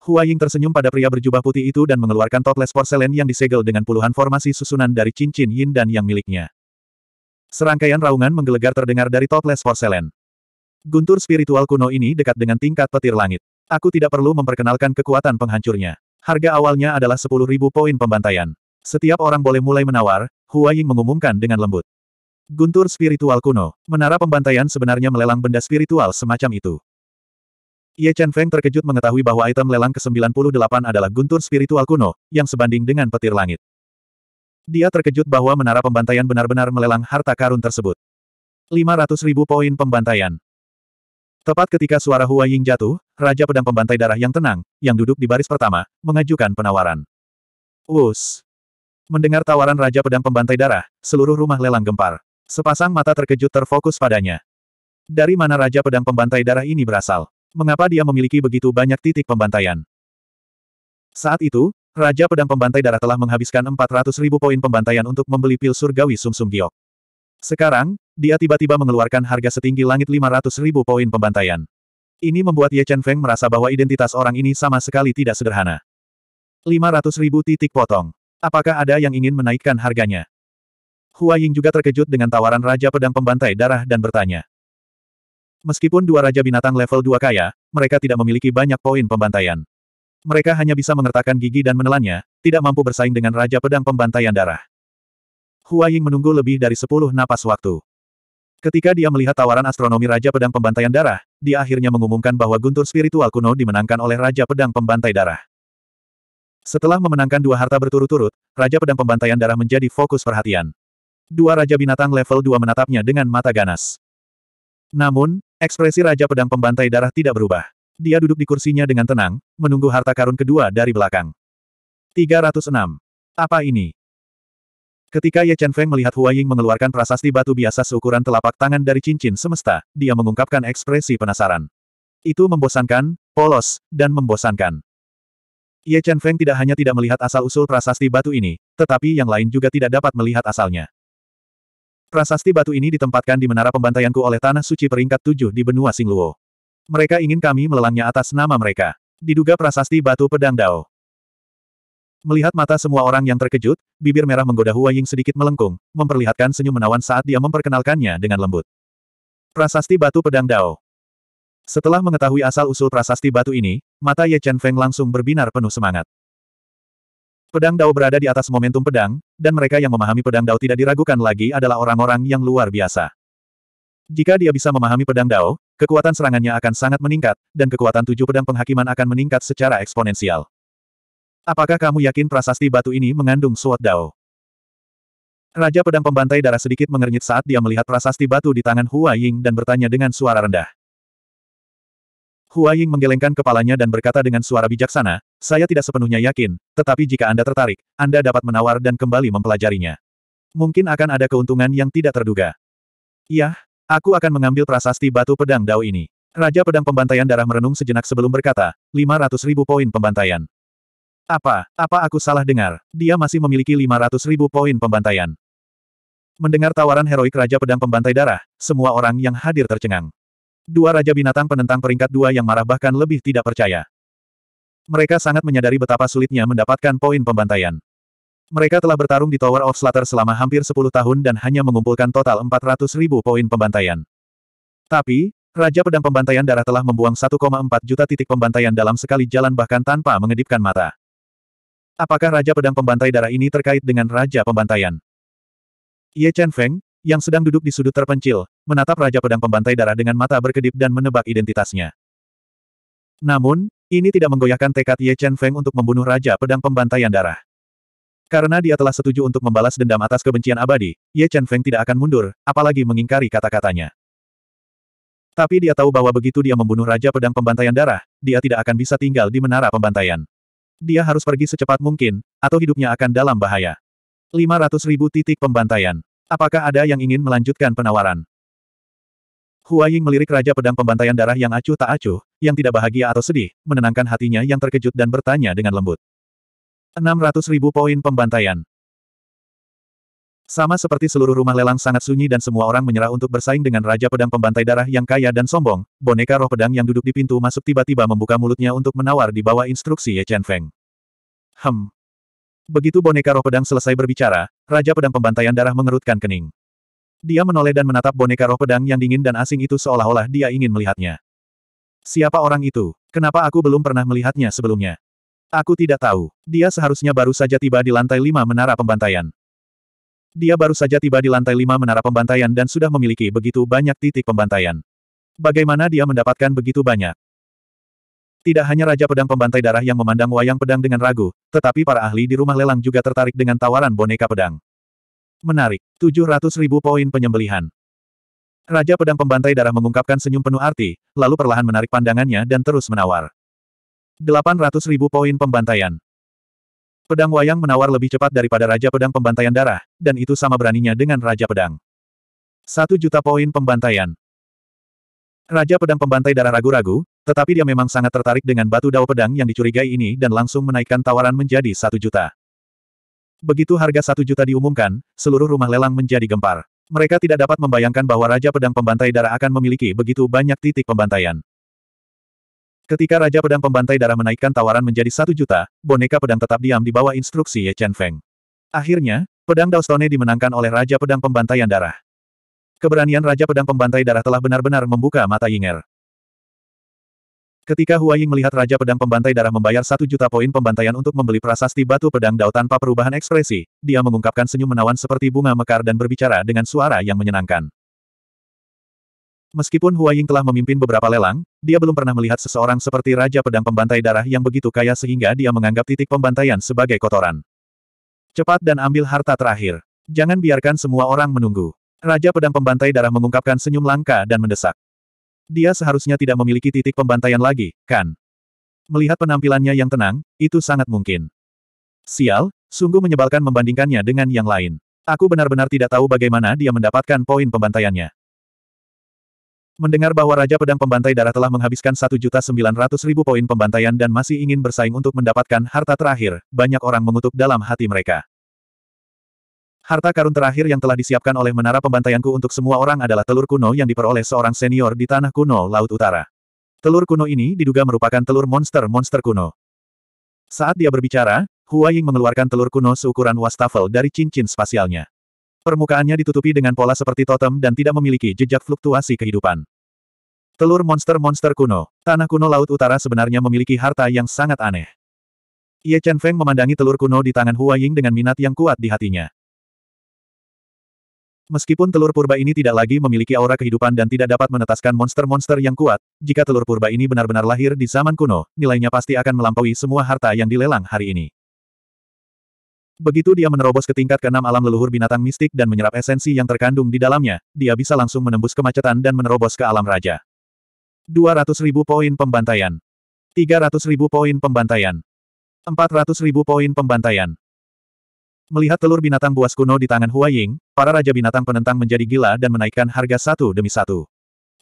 Hua Ying tersenyum pada pria berjubah putih itu dan mengeluarkan toples porselen yang disegel dengan puluhan formasi susunan dari cincin yin dan yang miliknya. Serangkaian raungan menggelegar terdengar dari toples porselen. Guntur spiritual kuno ini dekat dengan tingkat petir langit. Aku tidak perlu memperkenalkan kekuatan penghancurnya. Harga awalnya adalah 10.000 poin pembantaian. Setiap orang boleh mulai menawar, Hua Ying mengumumkan dengan lembut. Guntur spiritual kuno, menara pembantaian sebenarnya melelang benda spiritual semacam itu. Ye Chen Feng terkejut mengetahui bahwa item lelang ke-98 adalah guntur spiritual kuno, yang sebanding dengan petir langit. Dia terkejut bahwa menara pembantaian benar-benar melelang harta karun tersebut. 500 ribu poin pembantaian. Tepat ketika suara Hua Ying jatuh, Raja Pedang Pembantai Darah yang tenang, yang duduk di baris pertama, mengajukan penawaran. Wus! Mendengar tawaran Raja Pedang Pembantai Darah, seluruh rumah lelang gempar. Sepasang mata terkejut terfokus padanya. Dari mana Raja Pedang Pembantai Darah ini berasal? Mengapa dia memiliki begitu banyak titik pembantaian? Saat itu, Raja Pedang Pembantai Darah telah menghabiskan 400 ribu poin pembantaian untuk membeli pil surgawi Sumsum Giok. Sekarang, dia tiba-tiba mengeluarkan harga setinggi langit 500 ribu poin pembantaian. Ini membuat Ye Chen Feng merasa bahwa identitas orang ini sama sekali tidak sederhana. 500 ribu titik potong. Apakah ada yang ingin menaikkan harganya? Hua Ying juga terkejut dengan tawaran Raja Pedang Pembantai Darah dan bertanya. Meskipun dua raja binatang level 2 kaya, mereka tidak memiliki banyak poin pembantaian. Mereka hanya bisa mengertakkan gigi dan menelannya, tidak mampu bersaing dengan Raja Pedang Pembantaian Darah. Huaying menunggu lebih dari sepuluh napas waktu. Ketika dia melihat tawaran astronomi Raja Pedang Pembantaian Darah, dia akhirnya mengumumkan bahwa guntur spiritual kuno dimenangkan oleh Raja Pedang Pembantai Darah. Setelah memenangkan dua harta berturut-turut, Raja Pedang Pembantaian Darah menjadi fokus perhatian. Dua Raja Binatang level 2 menatapnya dengan mata ganas. Namun, Ekspresi Raja Pedang Pembantai Darah tidak berubah. Dia duduk di kursinya dengan tenang, menunggu harta karun kedua dari belakang. 306. Apa ini? Ketika Ye Chen Feng melihat Hua mengeluarkan prasasti batu biasa seukuran telapak tangan dari cincin semesta, dia mengungkapkan ekspresi penasaran. Itu membosankan, polos, dan membosankan. Ye Chen Feng tidak hanya tidak melihat asal-usul prasasti batu ini, tetapi yang lain juga tidak dapat melihat asalnya. Prasasti batu ini ditempatkan di menara pembantaianku oleh Tanah Suci peringkat tujuh di benua Singluo. Mereka ingin kami melelangnya atas nama mereka. Diduga prasasti batu pedang Dao. Melihat mata semua orang yang terkejut, bibir merah menggoda Hua Ying sedikit melengkung, memperlihatkan senyum menawan saat dia memperkenalkannya dengan lembut. Prasasti batu pedang Dao. Setelah mengetahui asal-usul prasasti batu ini, mata Ye Chen Feng langsung berbinar penuh semangat. Pedang Dao berada di atas momentum pedang, dan mereka yang memahami pedang Dao tidak diragukan lagi adalah orang-orang yang luar biasa. Jika dia bisa memahami pedang Dao, kekuatan serangannya akan sangat meningkat, dan kekuatan tujuh pedang penghakiman akan meningkat secara eksponensial. Apakah kamu yakin prasasti batu ini mengandung suat Dao? Raja pedang pembantai darah sedikit mengernyit saat dia melihat prasasti batu di tangan Hua Ying dan bertanya dengan suara rendah. Hua Ying menggelengkan kepalanya dan berkata dengan suara bijaksana, saya tidak sepenuhnya yakin, tetapi jika Anda tertarik, Anda dapat menawar dan kembali mempelajarinya. Mungkin akan ada keuntungan yang tidak terduga. Yah, aku akan mengambil prasasti batu pedang dao ini. Raja pedang pembantaian darah merenung sejenak sebelum berkata, 500 ribu poin pembantaian. Apa, apa aku salah dengar? Dia masih memiliki 500 ribu poin pembantaian. Mendengar tawaran heroik Raja Pedang Pembantai Darah, semua orang yang hadir tercengang. Dua Raja Binatang penentang peringkat dua yang marah bahkan lebih tidak percaya. Mereka sangat menyadari betapa sulitnya mendapatkan poin pembantaian. Mereka telah bertarung di Tower of Slater selama hampir 10 tahun dan hanya mengumpulkan total 400 ribu poin pembantaian. Tapi, Raja Pedang Pembantaian Darah telah membuang 1,4 juta titik pembantaian dalam sekali jalan bahkan tanpa mengedipkan mata. Apakah Raja Pedang Pembantai Darah ini terkait dengan Raja Pembantaian? Ye Chen Feng, yang sedang duduk di sudut terpencil, menatap Raja Pedang Pembantai Darah dengan mata berkedip dan menebak identitasnya. Namun, ini tidak menggoyahkan tekad Ye Chen Feng untuk membunuh Raja Pedang Pembantaian Darah. Karena dia telah setuju untuk membalas dendam atas kebencian abadi, Ye Chen Feng tidak akan mundur, apalagi mengingkari kata-katanya. Tapi dia tahu bahwa begitu dia membunuh Raja Pedang Pembantaian Darah, dia tidak akan bisa tinggal di Menara Pembantaian. Dia harus pergi secepat mungkin, atau hidupnya akan dalam bahaya. 500 ribu titik pembantaian. Apakah ada yang ingin melanjutkan penawaran? Huaying melirik Raja Pedang Pembantaian Darah yang acuh tak acuh, yang tidak bahagia atau sedih, menenangkan hatinya yang terkejut dan bertanya dengan lembut. 600 ribu poin pembantaian. Sama seperti seluruh rumah lelang sangat sunyi dan semua orang menyerah untuk bersaing dengan Raja Pedang Pembantai Darah yang kaya dan sombong, boneka roh pedang yang duduk di pintu masuk tiba-tiba membuka mulutnya untuk menawar di bawah instruksi Ye Chen Feng. Hem. Begitu boneka roh pedang selesai berbicara, Raja Pedang Pembantaian Darah mengerutkan kening. Dia menoleh dan menatap boneka roh pedang yang dingin dan asing itu seolah-olah dia ingin melihatnya. Siapa orang itu? Kenapa aku belum pernah melihatnya sebelumnya? Aku tidak tahu. Dia seharusnya baru saja tiba di lantai lima menara pembantaian. Dia baru saja tiba di lantai lima menara pembantaian dan sudah memiliki begitu banyak titik pembantaian. Bagaimana dia mendapatkan begitu banyak? Tidak hanya Raja Pedang Pembantai Darah yang memandang wayang pedang dengan ragu, tetapi para ahli di rumah lelang juga tertarik dengan tawaran boneka pedang. Menarik. 700 ribu poin penyembelihan. Raja pedang pembantai darah mengungkapkan senyum penuh arti, lalu perlahan menarik pandangannya dan terus menawar. 800 ribu poin pembantaian. Pedang wayang menawar lebih cepat daripada Raja Pedang Pembantaian Darah, dan itu sama beraninya dengan Raja Pedang. 1 juta poin pembantaian. Raja Pedang Pembantai Darah ragu-ragu, tetapi dia memang sangat tertarik dengan batu dao pedang yang dicurigai ini dan langsung menaikkan tawaran menjadi 1 juta. Begitu harga satu juta diumumkan, seluruh rumah lelang menjadi gempar. Mereka tidak dapat membayangkan bahwa Raja Pedang Pembantai Darah akan memiliki begitu banyak titik pembantaian. Ketika Raja Pedang Pembantai Darah menaikkan tawaran menjadi satu juta, boneka pedang tetap diam di bawah instruksi Ye Chen Feng. Akhirnya, pedang Daustone dimenangkan oleh Raja Pedang Pembantaian Darah. Keberanian Raja Pedang Pembantai Darah telah benar-benar membuka mata Yinger. Ketika Huaying melihat Raja Pedang Pembantai Darah membayar satu juta poin pembantaian untuk membeli prasasti batu pedang dao tanpa perubahan ekspresi, dia mengungkapkan senyum menawan seperti bunga mekar dan berbicara dengan suara yang menyenangkan. Meskipun Huaying telah memimpin beberapa lelang, dia belum pernah melihat seseorang seperti Raja Pedang Pembantai Darah yang begitu kaya sehingga dia menganggap titik pembantaian sebagai kotoran. Cepat dan ambil harta terakhir. Jangan biarkan semua orang menunggu. Raja Pedang Pembantai Darah mengungkapkan senyum langka dan mendesak. Dia seharusnya tidak memiliki titik pembantaian lagi, kan? Melihat penampilannya yang tenang, itu sangat mungkin. Sial, sungguh menyebalkan membandingkannya dengan yang lain. Aku benar-benar tidak tahu bagaimana dia mendapatkan poin pembantaiannya. Mendengar bahwa Raja Pedang Pembantai Darah telah menghabiskan 1.900.000 poin pembantaian dan masih ingin bersaing untuk mendapatkan harta terakhir, banyak orang mengutuk dalam hati mereka. Harta karun terakhir yang telah disiapkan oleh menara pembantaianku untuk semua orang adalah telur kuno yang diperoleh seorang senior di tanah kuno Laut Utara. Telur kuno ini diduga merupakan telur monster-monster kuno. Saat dia berbicara, Hua Ying mengeluarkan telur kuno seukuran wastafel dari cincin spasialnya. Permukaannya ditutupi dengan pola seperti totem dan tidak memiliki jejak fluktuasi kehidupan. Telur monster-monster kuno. Tanah kuno Laut Utara sebenarnya memiliki harta yang sangat aneh. Ye Chen Feng memandangi telur kuno di tangan Hua Ying dengan minat yang kuat di hatinya. Meskipun telur purba ini tidak lagi memiliki aura kehidupan dan tidak dapat menetaskan monster-monster yang kuat, jika telur purba ini benar-benar lahir di zaman kuno, nilainya pasti akan melampaui semua harta yang dilelang hari ini. Begitu dia menerobos ke tingkat keenam alam leluhur binatang mistik dan menyerap esensi yang terkandung di dalamnya, dia bisa langsung menembus kemacetan dan menerobos ke alam raja. 200 ribu poin pembantaian. 300 ribu poin pembantaian. 400 ribu poin pembantaian. Melihat telur binatang buas kuno di tangan Hua para raja binatang penentang menjadi gila dan menaikkan harga satu demi satu.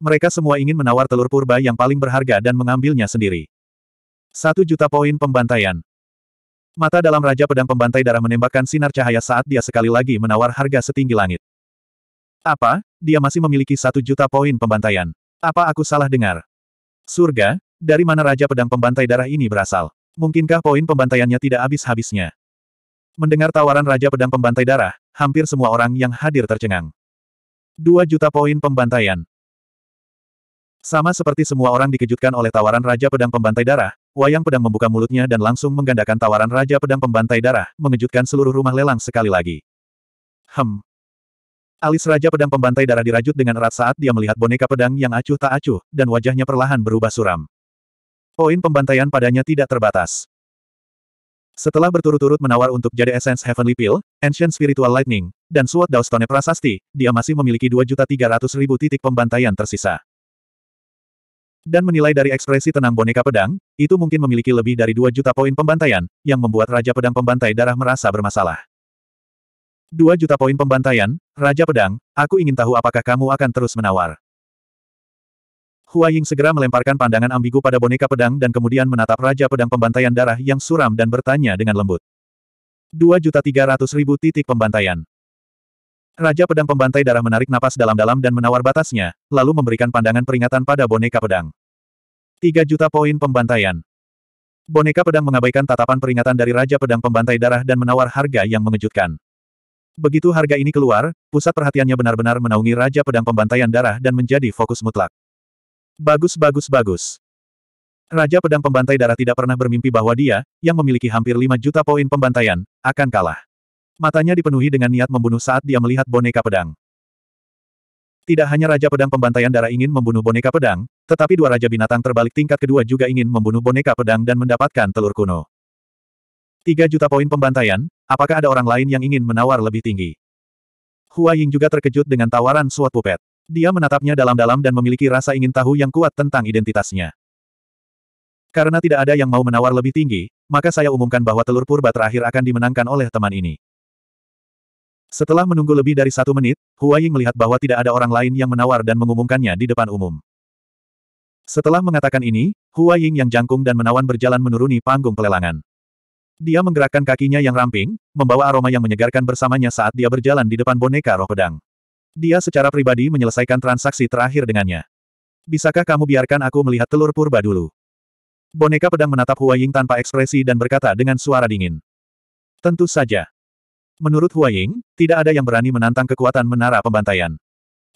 Mereka semua ingin menawar telur purba yang paling berharga dan mengambilnya sendiri. Satu juta poin pembantaian. Mata dalam Raja Pedang Pembantai Darah menembakkan sinar cahaya saat dia sekali lagi menawar harga setinggi langit. Apa? Dia masih memiliki satu juta poin pembantaian. Apa aku salah dengar? Surga? Dari mana Raja Pedang Pembantai Darah ini berasal? Mungkinkah poin pembantaiannya tidak habis-habisnya? Mendengar tawaran Raja Pedang Pembantai Darah, hampir semua orang yang hadir tercengang. Dua juta poin pembantaian. Sama seperti semua orang dikejutkan oleh tawaran Raja Pedang Pembantai Darah, Wayang Pedang membuka mulutnya dan langsung menggandakan tawaran Raja Pedang Pembantai Darah, mengejutkan seluruh rumah lelang sekali lagi. Hem. Alis Raja Pedang Pembantai Darah dirajut dengan erat saat dia melihat boneka pedang yang acuh tak acuh, dan wajahnya perlahan berubah suram. Poin pembantaian padanya tidak terbatas. Setelah berturut-turut menawar untuk jadi Essence Heavenly Pill, Ancient Spiritual Lightning, dan Sword Daustone Prasasti, dia masih memiliki 2.300.000 titik pembantaian tersisa. Dan menilai dari ekspresi tenang boneka pedang, itu mungkin memiliki lebih dari 2 juta poin pembantaian, yang membuat Raja Pedang Pembantai Darah merasa bermasalah. 2 juta poin pembantaian, Raja Pedang, aku ingin tahu apakah kamu akan terus menawar. Hua Ying segera melemparkan pandangan ambigu pada boneka pedang dan kemudian menatap Raja Pedang Pembantaian Darah yang suram dan bertanya dengan lembut. 2.300.000 titik pembantaian. Raja Pedang Pembantai Darah menarik napas dalam-dalam dan menawar batasnya, lalu memberikan pandangan peringatan pada boneka pedang. 3 juta poin pembantaian. Boneka pedang mengabaikan tatapan peringatan dari Raja Pedang Pembantai Darah dan menawar harga yang mengejutkan. Begitu harga ini keluar, pusat perhatiannya benar-benar menaungi Raja Pedang Pembantaian Darah dan menjadi fokus mutlak. Bagus bagus bagus. Raja Pedang Pembantai Darah tidak pernah bermimpi bahwa dia, yang memiliki hampir 5 juta poin pembantaian, akan kalah. Matanya dipenuhi dengan niat membunuh saat dia melihat boneka pedang. Tidak hanya Raja Pedang Pembantaian Darah ingin membunuh boneka pedang, tetapi dua Raja Binatang terbalik tingkat kedua juga ingin membunuh boneka pedang dan mendapatkan telur kuno. 3 juta poin pembantaian, apakah ada orang lain yang ingin menawar lebih tinggi? Hua Ying juga terkejut dengan tawaran suat pupet. Dia menatapnya dalam-dalam dan memiliki rasa ingin tahu yang kuat tentang identitasnya. Karena tidak ada yang mau menawar lebih tinggi, maka saya umumkan bahwa telur purba terakhir akan dimenangkan oleh teman ini. Setelah menunggu lebih dari satu menit, Hua melihat bahwa tidak ada orang lain yang menawar dan mengumumkannya di depan umum. Setelah mengatakan ini, Hua yang jangkung dan menawan berjalan menuruni panggung pelelangan. Dia menggerakkan kakinya yang ramping, membawa aroma yang menyegarkan bersamanya saat dia berjalan di depan boneka roh pedang. Dia secara pribadi menyelesaikan transaksi terakhir dengannya. Bisakah kamu biarkan aku melihat telur purba dulu? Boneka pedang menatap Huaying tanpa ekspresi dan berkata dengan suara dingin. Tentu saja. Menurut Huaying, tidak ada yang berani menantang kekuatan menara pembantaian.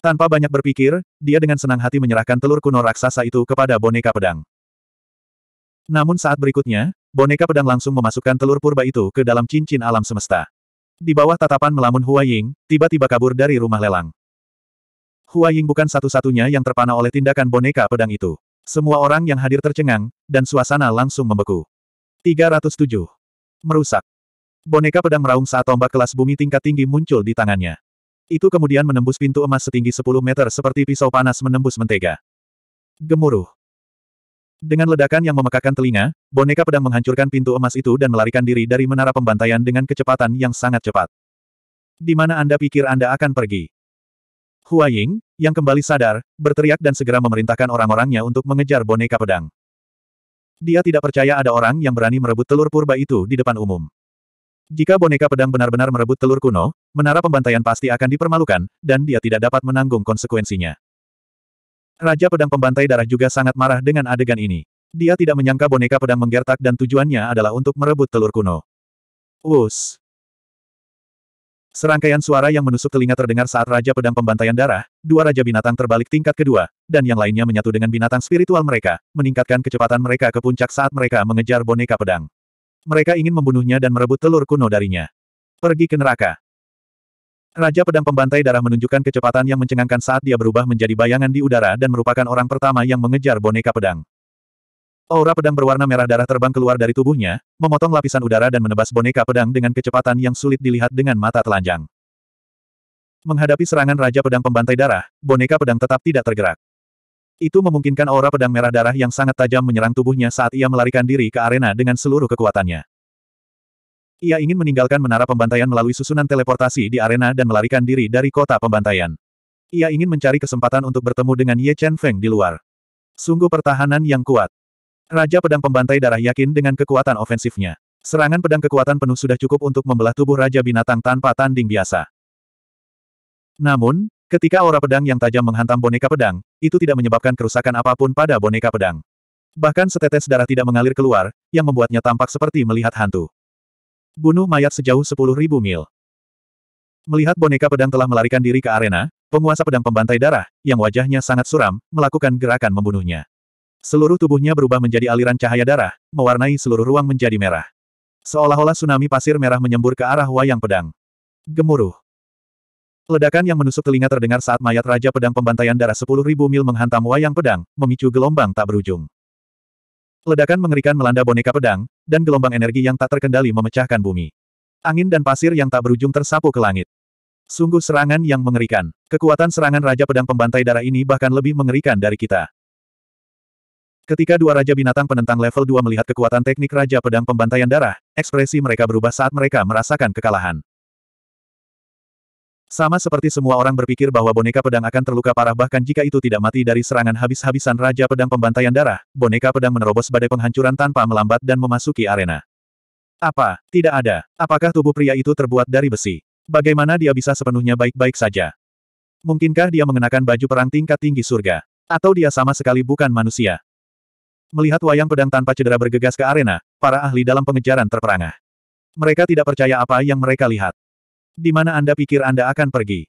Tanpa banyak berpikir, dia dengan senang hati menyerahkan telur kuno raksasa itu kepada boneka pedang. Namun saat berikutnya, boneka pedang langsung memasukkan telur purba itu ke dalam cincin alam semesta. Di bawah tatapan melamun Hua Ying, tiba-tiba kabur dari rumah lelang. Hua Ying bukan satu-satunya yang terpana oleh tindakan boneka pedang itu. Semua orang yang hadir tercengang, dan suasana langsung membeku. 307. Merusak. Boneka pedang meraung saat tombak kelas bumi tingkat tinggi muncul di tangannya. Itu kemudian menembus pintu emas setinggi 10 meter seperti pisau panas menembus mentega. Gemuruh. Dengan ledakan yang memekakan telinga, boneka pedang menghancurkan pintu emas itu dan melarikan diri dari menara pembantaian dengan kecepatan yang sangat cepat. Di mana Anda pikir Anda akan pergi? Hua Ying, yang kembali sadar, berteriak dan segera memerintahkan orang-orangnya untuk mengejar boneka pedang. Dia tidak percaya ada orang yang berani merebut telur purba itu di depan umum. Jika boneka pedang benar-benar merebut telur kuno, menara pembantaian pasti akan dipermalukan, dan dia tidak dapat menanggung konsekuensinya. Raja Pedang Pembantai Darah juga sangat marah dengan adegan ini. Dia tidak menyangka boneka pedang menggertak dan tujuannya adalah untuk merebut telur kuno. Wus! Serangkaian suara yang menusuk telinga terdengar saat Raja Pedang Pembantaian Darah, dua Raja Binatang terbalik tingkat kedua, dan yang lainnya menyatu dengan binatang spiritual mereka, meningkatkan kecepatan mereka ke puncak saat mereka mengejar boneka pedang. Mereka ingin membunuhnya dan merebut telur kuno darinya. Pergi ke neraka. Raja pedang pembantai darah menunjukkan kecepatan yang mencengangkan saat dia berubah menjadi bayangan di udara dan merupakan orang pertama yang mengejar boneka pedang. Aura pedang berwarna merah darah terbang keluar dari tubuhnya, memotong lapisan udara dan menebas boneka pedang dengan kecepatan yang sulit dilihat dengan mata telanjang. Menghadapi serangan Raja Pedang Pembantai Darah, boneka pedang tetap tidak tergerak. Itu memungkinkan aura pedang merah darah yang sangat tajam menyerang tubuhnya saat ia melarikan diri ke arena dengan seluruh kekuatannya. Ia ingin meninggalkan menara pembantaian melalui susunan teleportasi di arena dan melarikan diri dari kota pembantaian. Ia ingin mencari kesempatan untuk bertemu dengan Ye Chen Feng di luar. Sungguh pertahanan yang kuat. Raja Pedang Pembantai Darah yakin dengan kekuatan ofensifnya. Serangan pedang kekuatan penuh sudah cukup untuk membelah tubuh Raja Binatang tanpa tanding biasa. Namun, ketika aura pedang yang tajam menghantam boneka pedang, itu tidak menyebabkan kerusakan apapun pada boneka pedang. Bahkan setetes darah tidak mengalir keluar, yang membuatnya tampak seperti melihat hantu. Bunuh mayat sejauh sepuluh ribu mil. Melihat boneka pedang telah melarikan diri ke arena, penguasa pedang pembantai darah, yang wajahnya sangat suram, melakukan gerakan membunuhnya. Seluruh tubuhnya berubah menjadi aliran cahaya darah, mewarnai seluruh ruang menjadi merah. Seolah-olah tsunami pasir merah menyembur ke arah wayang pedang. Gemuruh. Ledakan yang menusuk telinga terdengar saat mayat Raja Pedang Pembantaian Darah 10.000 mil menghantam wayang pedang, memicu gelombang tak berujung. Ledakan mengerikan melanda boneka pedang, dan gelombang energi yang tak terkendali memecahkan bumi. Angin dan pasir yang tak berujung tersapu ke langit. Sungguh serangan yang mengerikan. Kekuatan serangan Raja Pedang Pembantai Darah ini bahkan lebih mengerikan dari kita. Ketika dua Raja Binatang penentang level 2 melihat kekuatan teknik Raja Pedang Pembantaian Darah, ekspresi mereka berubah saat mereka merasakan kekalahan. Sama seperti semua orang berpikir bahwa boneka pedang akan terluka parah bahkan jika itu tidak mati dari serangan habis-habisan Raja Pedang Pembantaian Darah, boneka pedang menerobos badai penghancuran tanpa melambat dan memasuki arena. Apa? Tidak ada. Apakah tubuh pria itu terbuat dari besi? Bagaimana dia bisa sepenuhnya baik-baik saja? Mungkinkah dia mengenakan baju perang tingkat tinggi surga? Atau dia sama sekali bukan manusia? Melihat wayang pedang tanpa cedera bergegas ke arena, para ahli dalam pengejaran terperangah. Mereka tidak percaya apa yang mereka lihat. Di mana Anda pikir Anda akan pergi?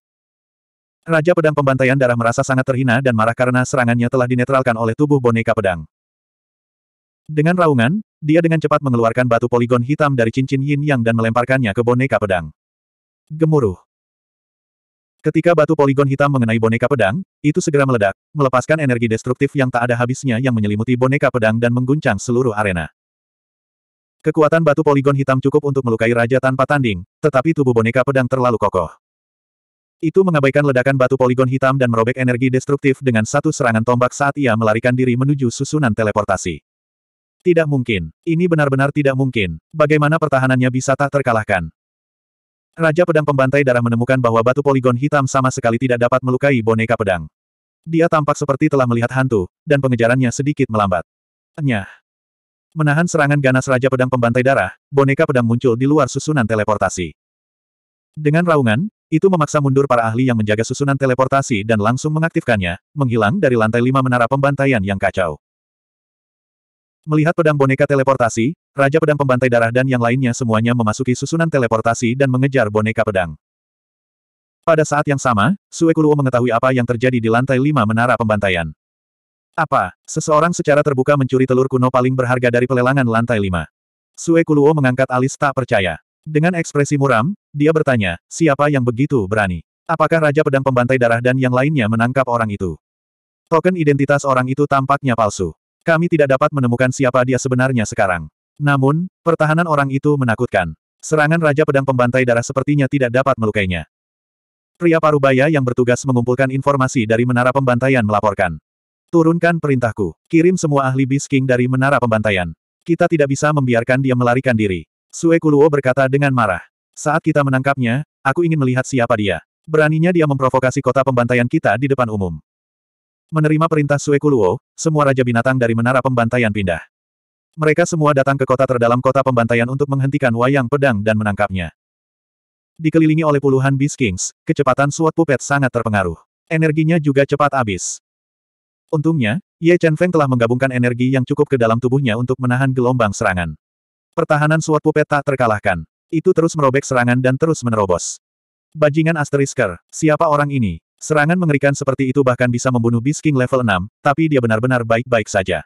Raja pedang pembantaian darah merasa sangat terhina dan marah karena serangannya telah dinetralkan oleh tubuh boneka pedang. Dengan raungan, dia dengan cepat mengeluarkan batu poligon hitam dari cincin yin yang dan melemparkannya ke boneka pedang. Gemuruh. Ketika batu poligon hitam mengenai boneka pedang, itu segera meledak, melepaskan energi destruktif yang tak ada habisnya yang menyelimuti boneka pedang dan mengguncang seluruh arena. Kekuatan batu poligon hitam cukup untuk melukai raja tanpa tanding, tetapi tubuh boneka pedang terlalu kokoh. Itu mengabaikan ledakan batu poligon hitam dan merobek energi destruktif dengan satu serangan tombak saat ia melarikan diri menuju susunan teleportasi. Tidak mungkin. Ini benar-benar tidak mungkin. Bagaimana pertahanannya bisa tak terkalahkan? Raja Pedang Pembantai Darah menemukan bahwa batu poligon hitam sama sekali tidak dapat melukai boneka pedang. Dia tampak seperti telah melihat hantu, dan pengejarannya sedikit melambat. Enyah. Menahan serangan ganas Raja Pedang Pembantai Darah, boneka pedang muncul di luar susunan teleportasi. Dengan raungan, itu memaksa mundur para ahli yang menjaga susunan teleportasi dan langsung mengaktifkannya, menghilang dari lantai lima menara pembantaian yang kacau. Melihat pedang boneka teleportasi, Raja Pedang Pembantai Darah dan yang lainnya semuanya memasuki susunan teleportasi dan mengejar boneka pedang. Pada saat yang sama, Sue Kuluo mengetahui apa yang terjadi di lantai lima menara pembantaian. Apa, seseorang secara terbuka mencuri telur kuno paling berharga dari pelelangan lantai 5? Sue Kuluo mengangkat alis tak percaya. Dengan ekspresi muram, dia bertanya, siapa yang begitu berani? Apakah Raja Pedang Pembantai Darah dan yang lainnya menangkap orang itu? Token identitas orang itu tampaknya palsu. Kami tidak dapat menemukan siapa dia sebenarnya sekarang. Namun, pertahanan orang itu menakutkan. Serangan Raja Pedang Pembantai Darah sepertinya tidak dapat melukainya. Pria parubaya yang bertugas mengumpulkan informasi dari menara pembantaian melaporkan. Turunkan perintahku. Kirim semua ahli bisking dari menara pembantaian. Kita tidak bisa membiarkan dia melarikan diri. Sue Kuluo berkata dengan marah. Saat kita menangkapnya, aku ingin melihat siapa dia. Beraninya dia memprovokasi kota pembantaian kita di depan umum. Menerima perintah Sue Kuluo, semua raja binatang dari menara pembantaian pindah. Mereka semua datang ke kota terdalam kota pembantaian untuk menghentikan wayang pedang dan menangkapnya. Dikelilingi oleh puluhan Beast Kings, kecepatan Sword pupet sangat terpengaruh. Energinya juga cepat habis. Untungnya, Ye Chen Feng telah menggabungkan energi yang cukup ke dalam tubuhnya untuk menahan gelombang serangan. Pertahanan suatu pupet tak terkalahkan. Itu terus merobek serangan dan terus menerobos. Bajingan asterisker, siapa orang ini? Serangan mengerikan seperti itu bahkan bisa membunuh Bisking level 6, tapi dia benar-benar baik-baik saja.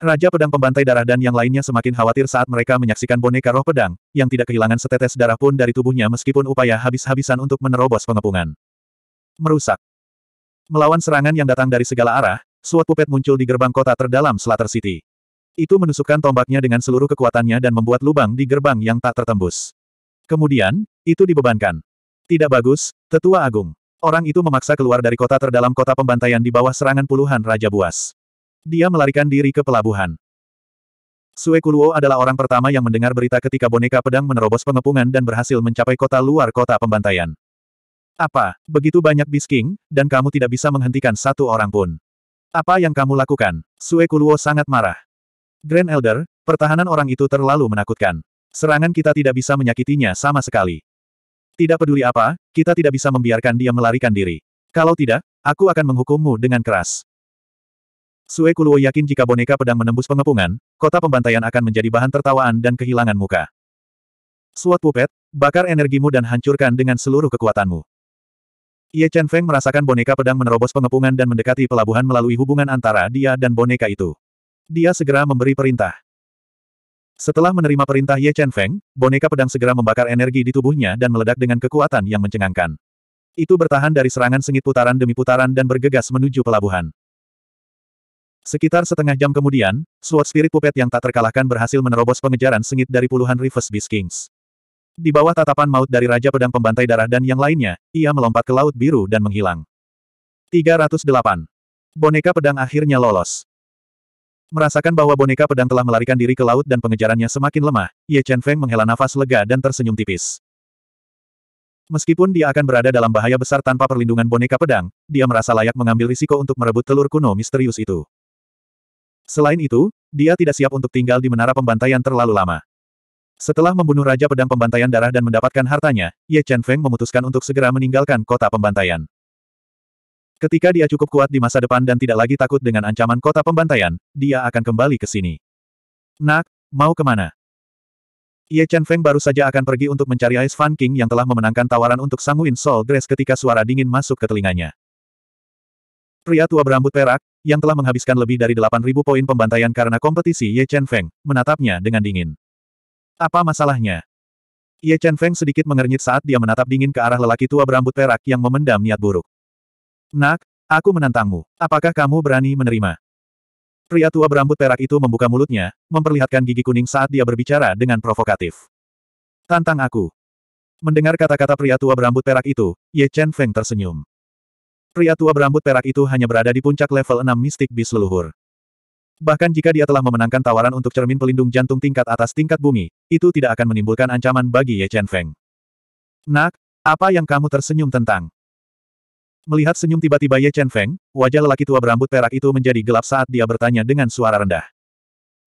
Raja pedang pembantai darah dan yang lainnya semakin khawatir saat mereka menyaksikan boneka roh pedang, yang tidak kehilangan setetes darah pun dari tubuhnya meskipun upaya habis-habisan untuk menerobos pengepungan. Merusak. Melawan serangan yang datang dari segala arah, Suat Pupet muncul di gerbang kota terdalam Slater City. Itu menusukkan tombaknya dengan seluruh kekuatannya dan membuat lubang di gerbang yang tak tertembus. Kemudian, itu dibebankan. Tidak bagus, Tetua Agung. Orang itu memaksa keluar dari kota terdalam kota pembantaian di bawah serangan puluhan Raja Buas. Dia melarikan diri ke pelabuhan. Sue Kuluo adalah orang pertama yang mendengar berita ketika boneka pedang menerobos pengepungan dan berhasil mencapai kota luar kota pembantaian. Apa, begitu banyak bisking, dan kamu tidak bisa menghentikan satu orang pun. Apa yang kamu lakukan? Sue Kuluo sangat marah. Grand Elder, pertahanan orang itu terlalu menakutkan. Serangan kita tidak bisa menyakitinya sama sekali. Tidak peduli apa, kita tidak bisa membiarkan dia melarikan diri. Kalau tidak, aku akan menghukummu dengan keras. Sue Kuluo yakin jika boneka pedang menembus pengepungan, kota pembantaian akan menjadi bahan tertawaan dan kehilangan muka. Suat pupet, bakar energimu dan hancurkan dengan seluruh kekuatanmu. Ye Chen Feng merasakan boneka pedang menerobos pengepungan dan mendekati pelabuhan melalui hubungan antara dia dan boneka itu. Dia segera memberi perintah. Setelah menerima perintah Ye Chen Feng, boneka pedang segera membakar energi di tubuhnya dan meledak dengan kekuatan yang mencengangkan. Itu bertahan dari serangan sengit putaran demi putaran dan bergegas menuju pelabuhan. Sekitar setengah jam kemudian, Sword Spirit Puppet yang tak terkalahkan berhasil menerobos pengejaran sengit dari puluhan Reverse Beast Kings. Di bawah tatapan maut dari Raja Pedang Pembantai Darah dan yang lainnya, ia melompat ke Laut Biru dan menghilang. 308. Boneka pedang akhirnya lolos. Merasakan bahwa boneka pedang telah melarikan diri ke laut dan pengejarannya semakin lemah, Ye Chen Feng menghela nafas lega dan tersenyum tipis. Meskipun dia akan berada dalam bahaya besar tanpa perlindungan boneka pedang, dia merasa layak mengambil risiko untuk merebut telur kuno misterius itu. Selain itu, dia tidak siap untuk tinggal di menara pembantaian terlalu lama. Setelah membunuh Raja Pedang Pembantaian Darah dan mendapatkan hartanya, Ye Chen Feng memutuskan untuk segera meninggalkan kota pembantaian. Ketika dia cukup kuat di masa depan dan tidak lagi takut dengan ancaman kota pembantaian, dia akan kembali ke sini. Nak, mau kemana? Ye Chen Feng baru saja akan pergi untuk mencari Ice Fan King yang telah memenangkan tawaran untuk sanguin Soul Grace ketika suara dingin masuk ke telinganya. Pria tua berambut perak, yang telah menghabiskan lebih dari 8.000 poin pembantaian karena kompetisi Ye Chen Feng, menatapnya dengan dingin. Apa masalahnya? Ye Chen Feng sedikit mengernyit saat dia menatap dingin ke arah lelaki tua berambut perak yang memendam niat buruk. Nak, aku menantangmu. Apakah kamu berani menerima? Pria tua berambut perak itu membuka mulutnya, memperlihatkan gigi kuning saat dia berbicara dengan provokatif. Tantang aku. Mendengar kata-kata pria tua berambut perak itu, Ye Chen Feng tersenyum. Pria tua berambut perak itu hanya berada di puncak level 6 mistik bis leluhur. Bahkan jika dia telah memenangkan tawaran untuk cermin pelindung jantung tingkat atas tingkat bumi, itu tidak akan menimbulkan ancaman bagi Ye Chen Feng. Nak, apa yang kamu tersenyum tentang? Melihat senyum tiba-tiba Ye Chen Feng, wajah lelaki tua berambut perak itu menjadi gelap saat dia bertanya dengan suara rendah.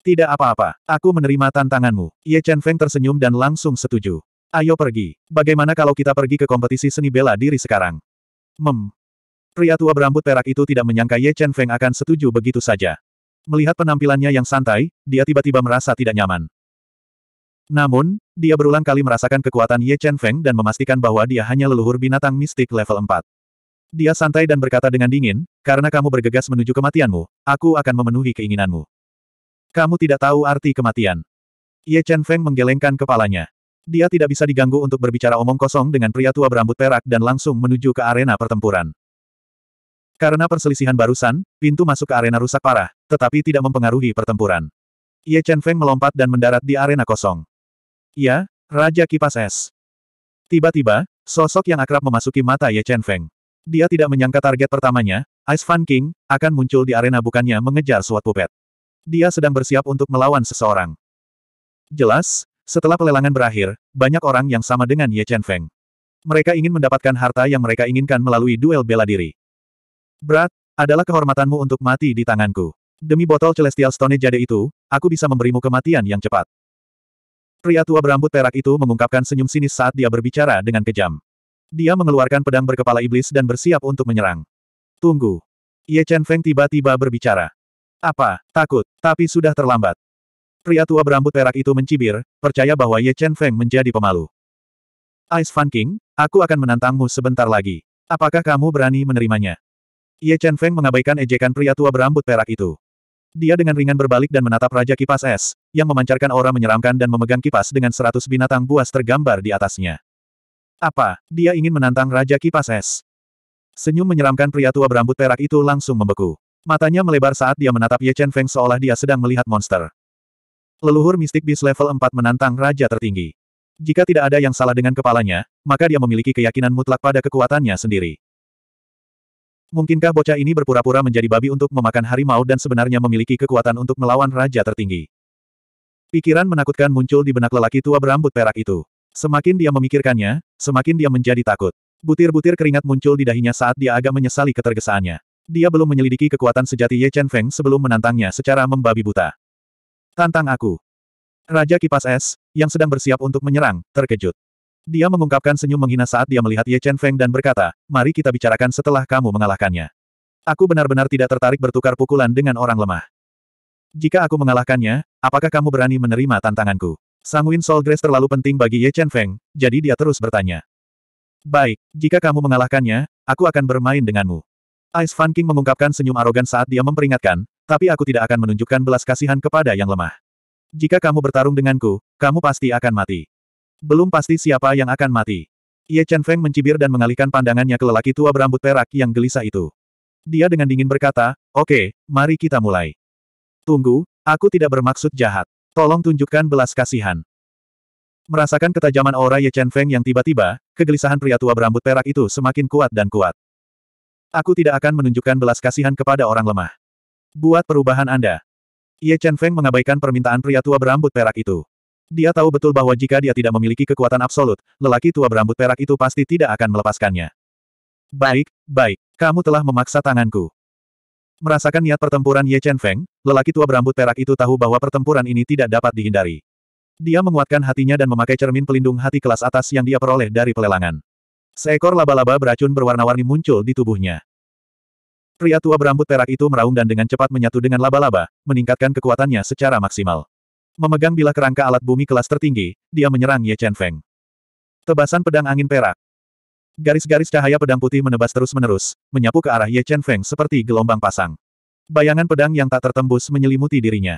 Tidak apa-apa, aku menerima tantanganmu. Ye Chen Feng tersenyum dan langsung setuju. Ayo pergi. Bagaimana kalau kita pergi ke kompetisi seni bela diri sekarang? Mem. Pria tua berambut perak itu tidak menyangka Ye Chen Feng akan setuju begitu saja. Melihat penampilannya yang santai, dia tiba-tiba merasa tidak nyaman. Namun, dia berulang kali merasakan kekuatan Ye Chen Feng dan memastikan bahwa dia hanya leluhur binatang mistik level 4. Dia santai dan berkata dengan dingin, karena kamu bergegas menuju kematianmu, aku akan memenuhi keinginanmu. Kamu tidak tahu arti kematian. Ye Chen Feng menggelengkan kepalanya. Dia tidak bisa diganggu untuk berbicara omong kosong dengan pria tua berambut perak dan langsung menuju ke arena pertempuran. Karena perselisihan barusan, pintu masuk ke arena rusak parah, tetapi tidak mempengaruhi pertempuran. Ye Chen Feng melompat dan mendarat di arena kosong. Ya, Raja Kipas Es. Tiba-tiba, sosok yang akrab memasuki mata Ye Chen Feng. Dia tidak menyangka target pertamanya, Ice Fan King, akan muncul di arena bukannya mengejar suatu pupet. Dia sedang bersiap untuk melawan seseorang. Jelas, setelah pelelangan berakhir, banyak orang yang sama dengan Ye Chen Feng. Mereka ingin mendapatkan harta yang mereka inginkan melalui duel bela diri. Berat, adalah kehormatanmu untuk mati di tanganku. Demi botol Celestial Stone Jade itu, aku bisa memberimu kematian yang cepat. Pria tua berambut perak itu mengungkapkan senyum sinis saat dia berbicara dengan kejam. Dia mengeluarkan pedang berkepala iblis dan bersiap untuk menyerang. Tunggu. Ye Chen Feng tiba-tiba berbicara. Apa, takut, tapi sudah terlambat. Pria tua berambut perak itu mencibir, percaya bahwa Ye Chen Feng menjadi pemalu. Ice Fan King, aku akan menantangmu sebentar lagi. Apakah kamu berani menerimanya? Ye Chen Feng mengabaikan ejekan pria tua berambut perak itu. Dia dengan ringan berbalik dan menatap Raja Kipas Es, yang memancarkan aura menyeramkan dan memegang kipas dengan seratus binatang buas tergambar di atasnya. Apa, dia ingin menantang Raja Kipas Es? Senyum menyeramkan pria tua berambut perak itu langsung membeku. Matanya melebar saat dia menatap Ye Chen Feng seolah dia sedang melihat monster. Leluhur mistik bis level 4 menantang Raja tertinggi. Jika tidak ada yang salah dengan kepalanya, maka dia memiliki keyakinan mutlak pada kekuatannya sendiri. Mungkinkah bocah ini berpura-pura menjadi babi untuk memakan harimau dan sebenarnya memiliki kekuatan untuk melawan raja tertinggi? Pikiran menakutkan muncul di benak lelaki tua berambut perak itu. Semakin dia memikirkannya, semakin dia menjadi takut. Butir-butir keringat muncul di dahinya saat dia agak menyesali ketergesaannya. Dia belum menyelidiki kekuatan sejati Ye Chen Feng sebelum menantangnya secara membabi buta. Tantang aku. Raja kipas es, yang sedang bersiap untuk menyerang, terkejut. Dia mengungkapkan senyum menghina saat dia melihat Ye Chen Feng dan berkata, mari kita bicarakan setelah kamu mengalahkannya. Aku benar-benar tidak tertarik bertukar pukulan dengan orang lemah. Jika aku mengalahkannya, apakah kamu berani menerima tantanganku? Sanguin Soul Grace terlalu penting bagi Ye Chen Feng, jadi dia terus bertanya. Baik, jika kamu mengalahkannya, aku akan bermain denganmu. Ice Fan King mengungkapkan senyum arogan saat dia memperingatkan, tapi aku tidak akan menunjukkan belas kasihan kepada yang lemah. Jika kamu bertarung denganku, kamu pasti akan mati. Belum pasti siapa yang akan mati. Ye Chen Feng mencibir dan mengalihkan pandangannya ke lelaki tua berambut perak yang gelisah itu. Dia dengan dingin berkata, Oke, mari kita mulai. Tunggu, aku tidak bermaksud jahat. Tolong tunjukkan belas kasihan. Merasakan ketajaman aura Ye Chen Feng yang tiba-tiba, kegelisahan pria tua berambut perak itu semakin kuat dan kuat. Aku tidak akan menunjukkan belas kasihan kepada orang lemah. Buat perubahan Anda. Ye Chen Feng mengabaikan permintaan pria tua berambut perak itu. Dia tahu betul bahwa jika dia tidak memiliki kekuatan absolut, lelaki tua berambut perak itu pasti tidak akan melepaskannya. Baik, baik, kamu telah memaksa tanganku. Merasakan niat pertempuran Ye Chen Feng, lelaki tua berambut perak itu tahu bahwa pertempuran ini tidak dapat dihindari. Dia menguatkan hatinya dan memakai cermin pelindung hati kelas atas yang dia peroleh dari pelelangan. Seekor laba-laba beracun berwarna-warni muncul di tubuhnya. Pria tua berambut perak itu meraung dan dengan cepat menyatu dengan laba-laba, meningkatkan kekuatannya secara maksimal. Memegang bilah kerangka alat bumi kelas tertinggi, dia menyerang Ye Chen Feng. Tebasan pedang angin perak. Garis-garis cahaya pedang putih menebas terus-menerus, menyapu ke arah Ye Chen Feng seperti gelombang pasang. Bayangan pedang yang tak tertembus menyelimuti dirinya.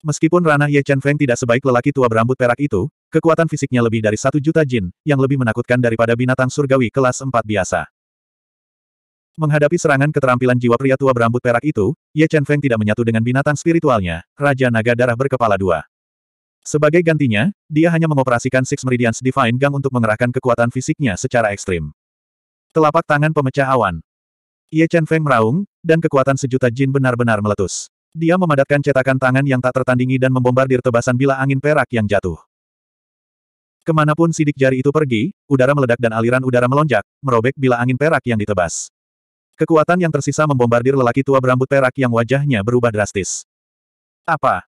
Meskipun ranah Ye Chen Feng tidak sebaik lelaki tua berambut perak itu, kekuatan fisiknya lebih dari satu juta jin, yang lebih menakutkan daripada binatang surgawi kelas 4 biasa. Menghadapi serangan keterampilan jiwa pria tua berambut perak itu, Ye Chen Feng tidak menyatu dengan binatang spiritualnya, Raja Naga Darah berkepala dua. Sebagai gantinya, dia hanya mengoperasikan Six Meridians Divine Gang untuk mengerahkan kekuatan fisiknya secara ekstrim. Telapak tangan pemecah awan. Ye Chen Feng meraung, dan kekuatan sejuta jin benar-benar meletus. Dia memadatkan cetakan tangan yang tak tertandingi dan membombardir tebasan bila angin perak yang jatuh. Kemanapun sidik jari itu pergi, udara meledak dan aliran udara melonjak, merobek bila angin perak yang ditebas. Kekuatan yang tersisa membombardir lelaki tua berambut perak yang wajahnya berubah drastis. Apa?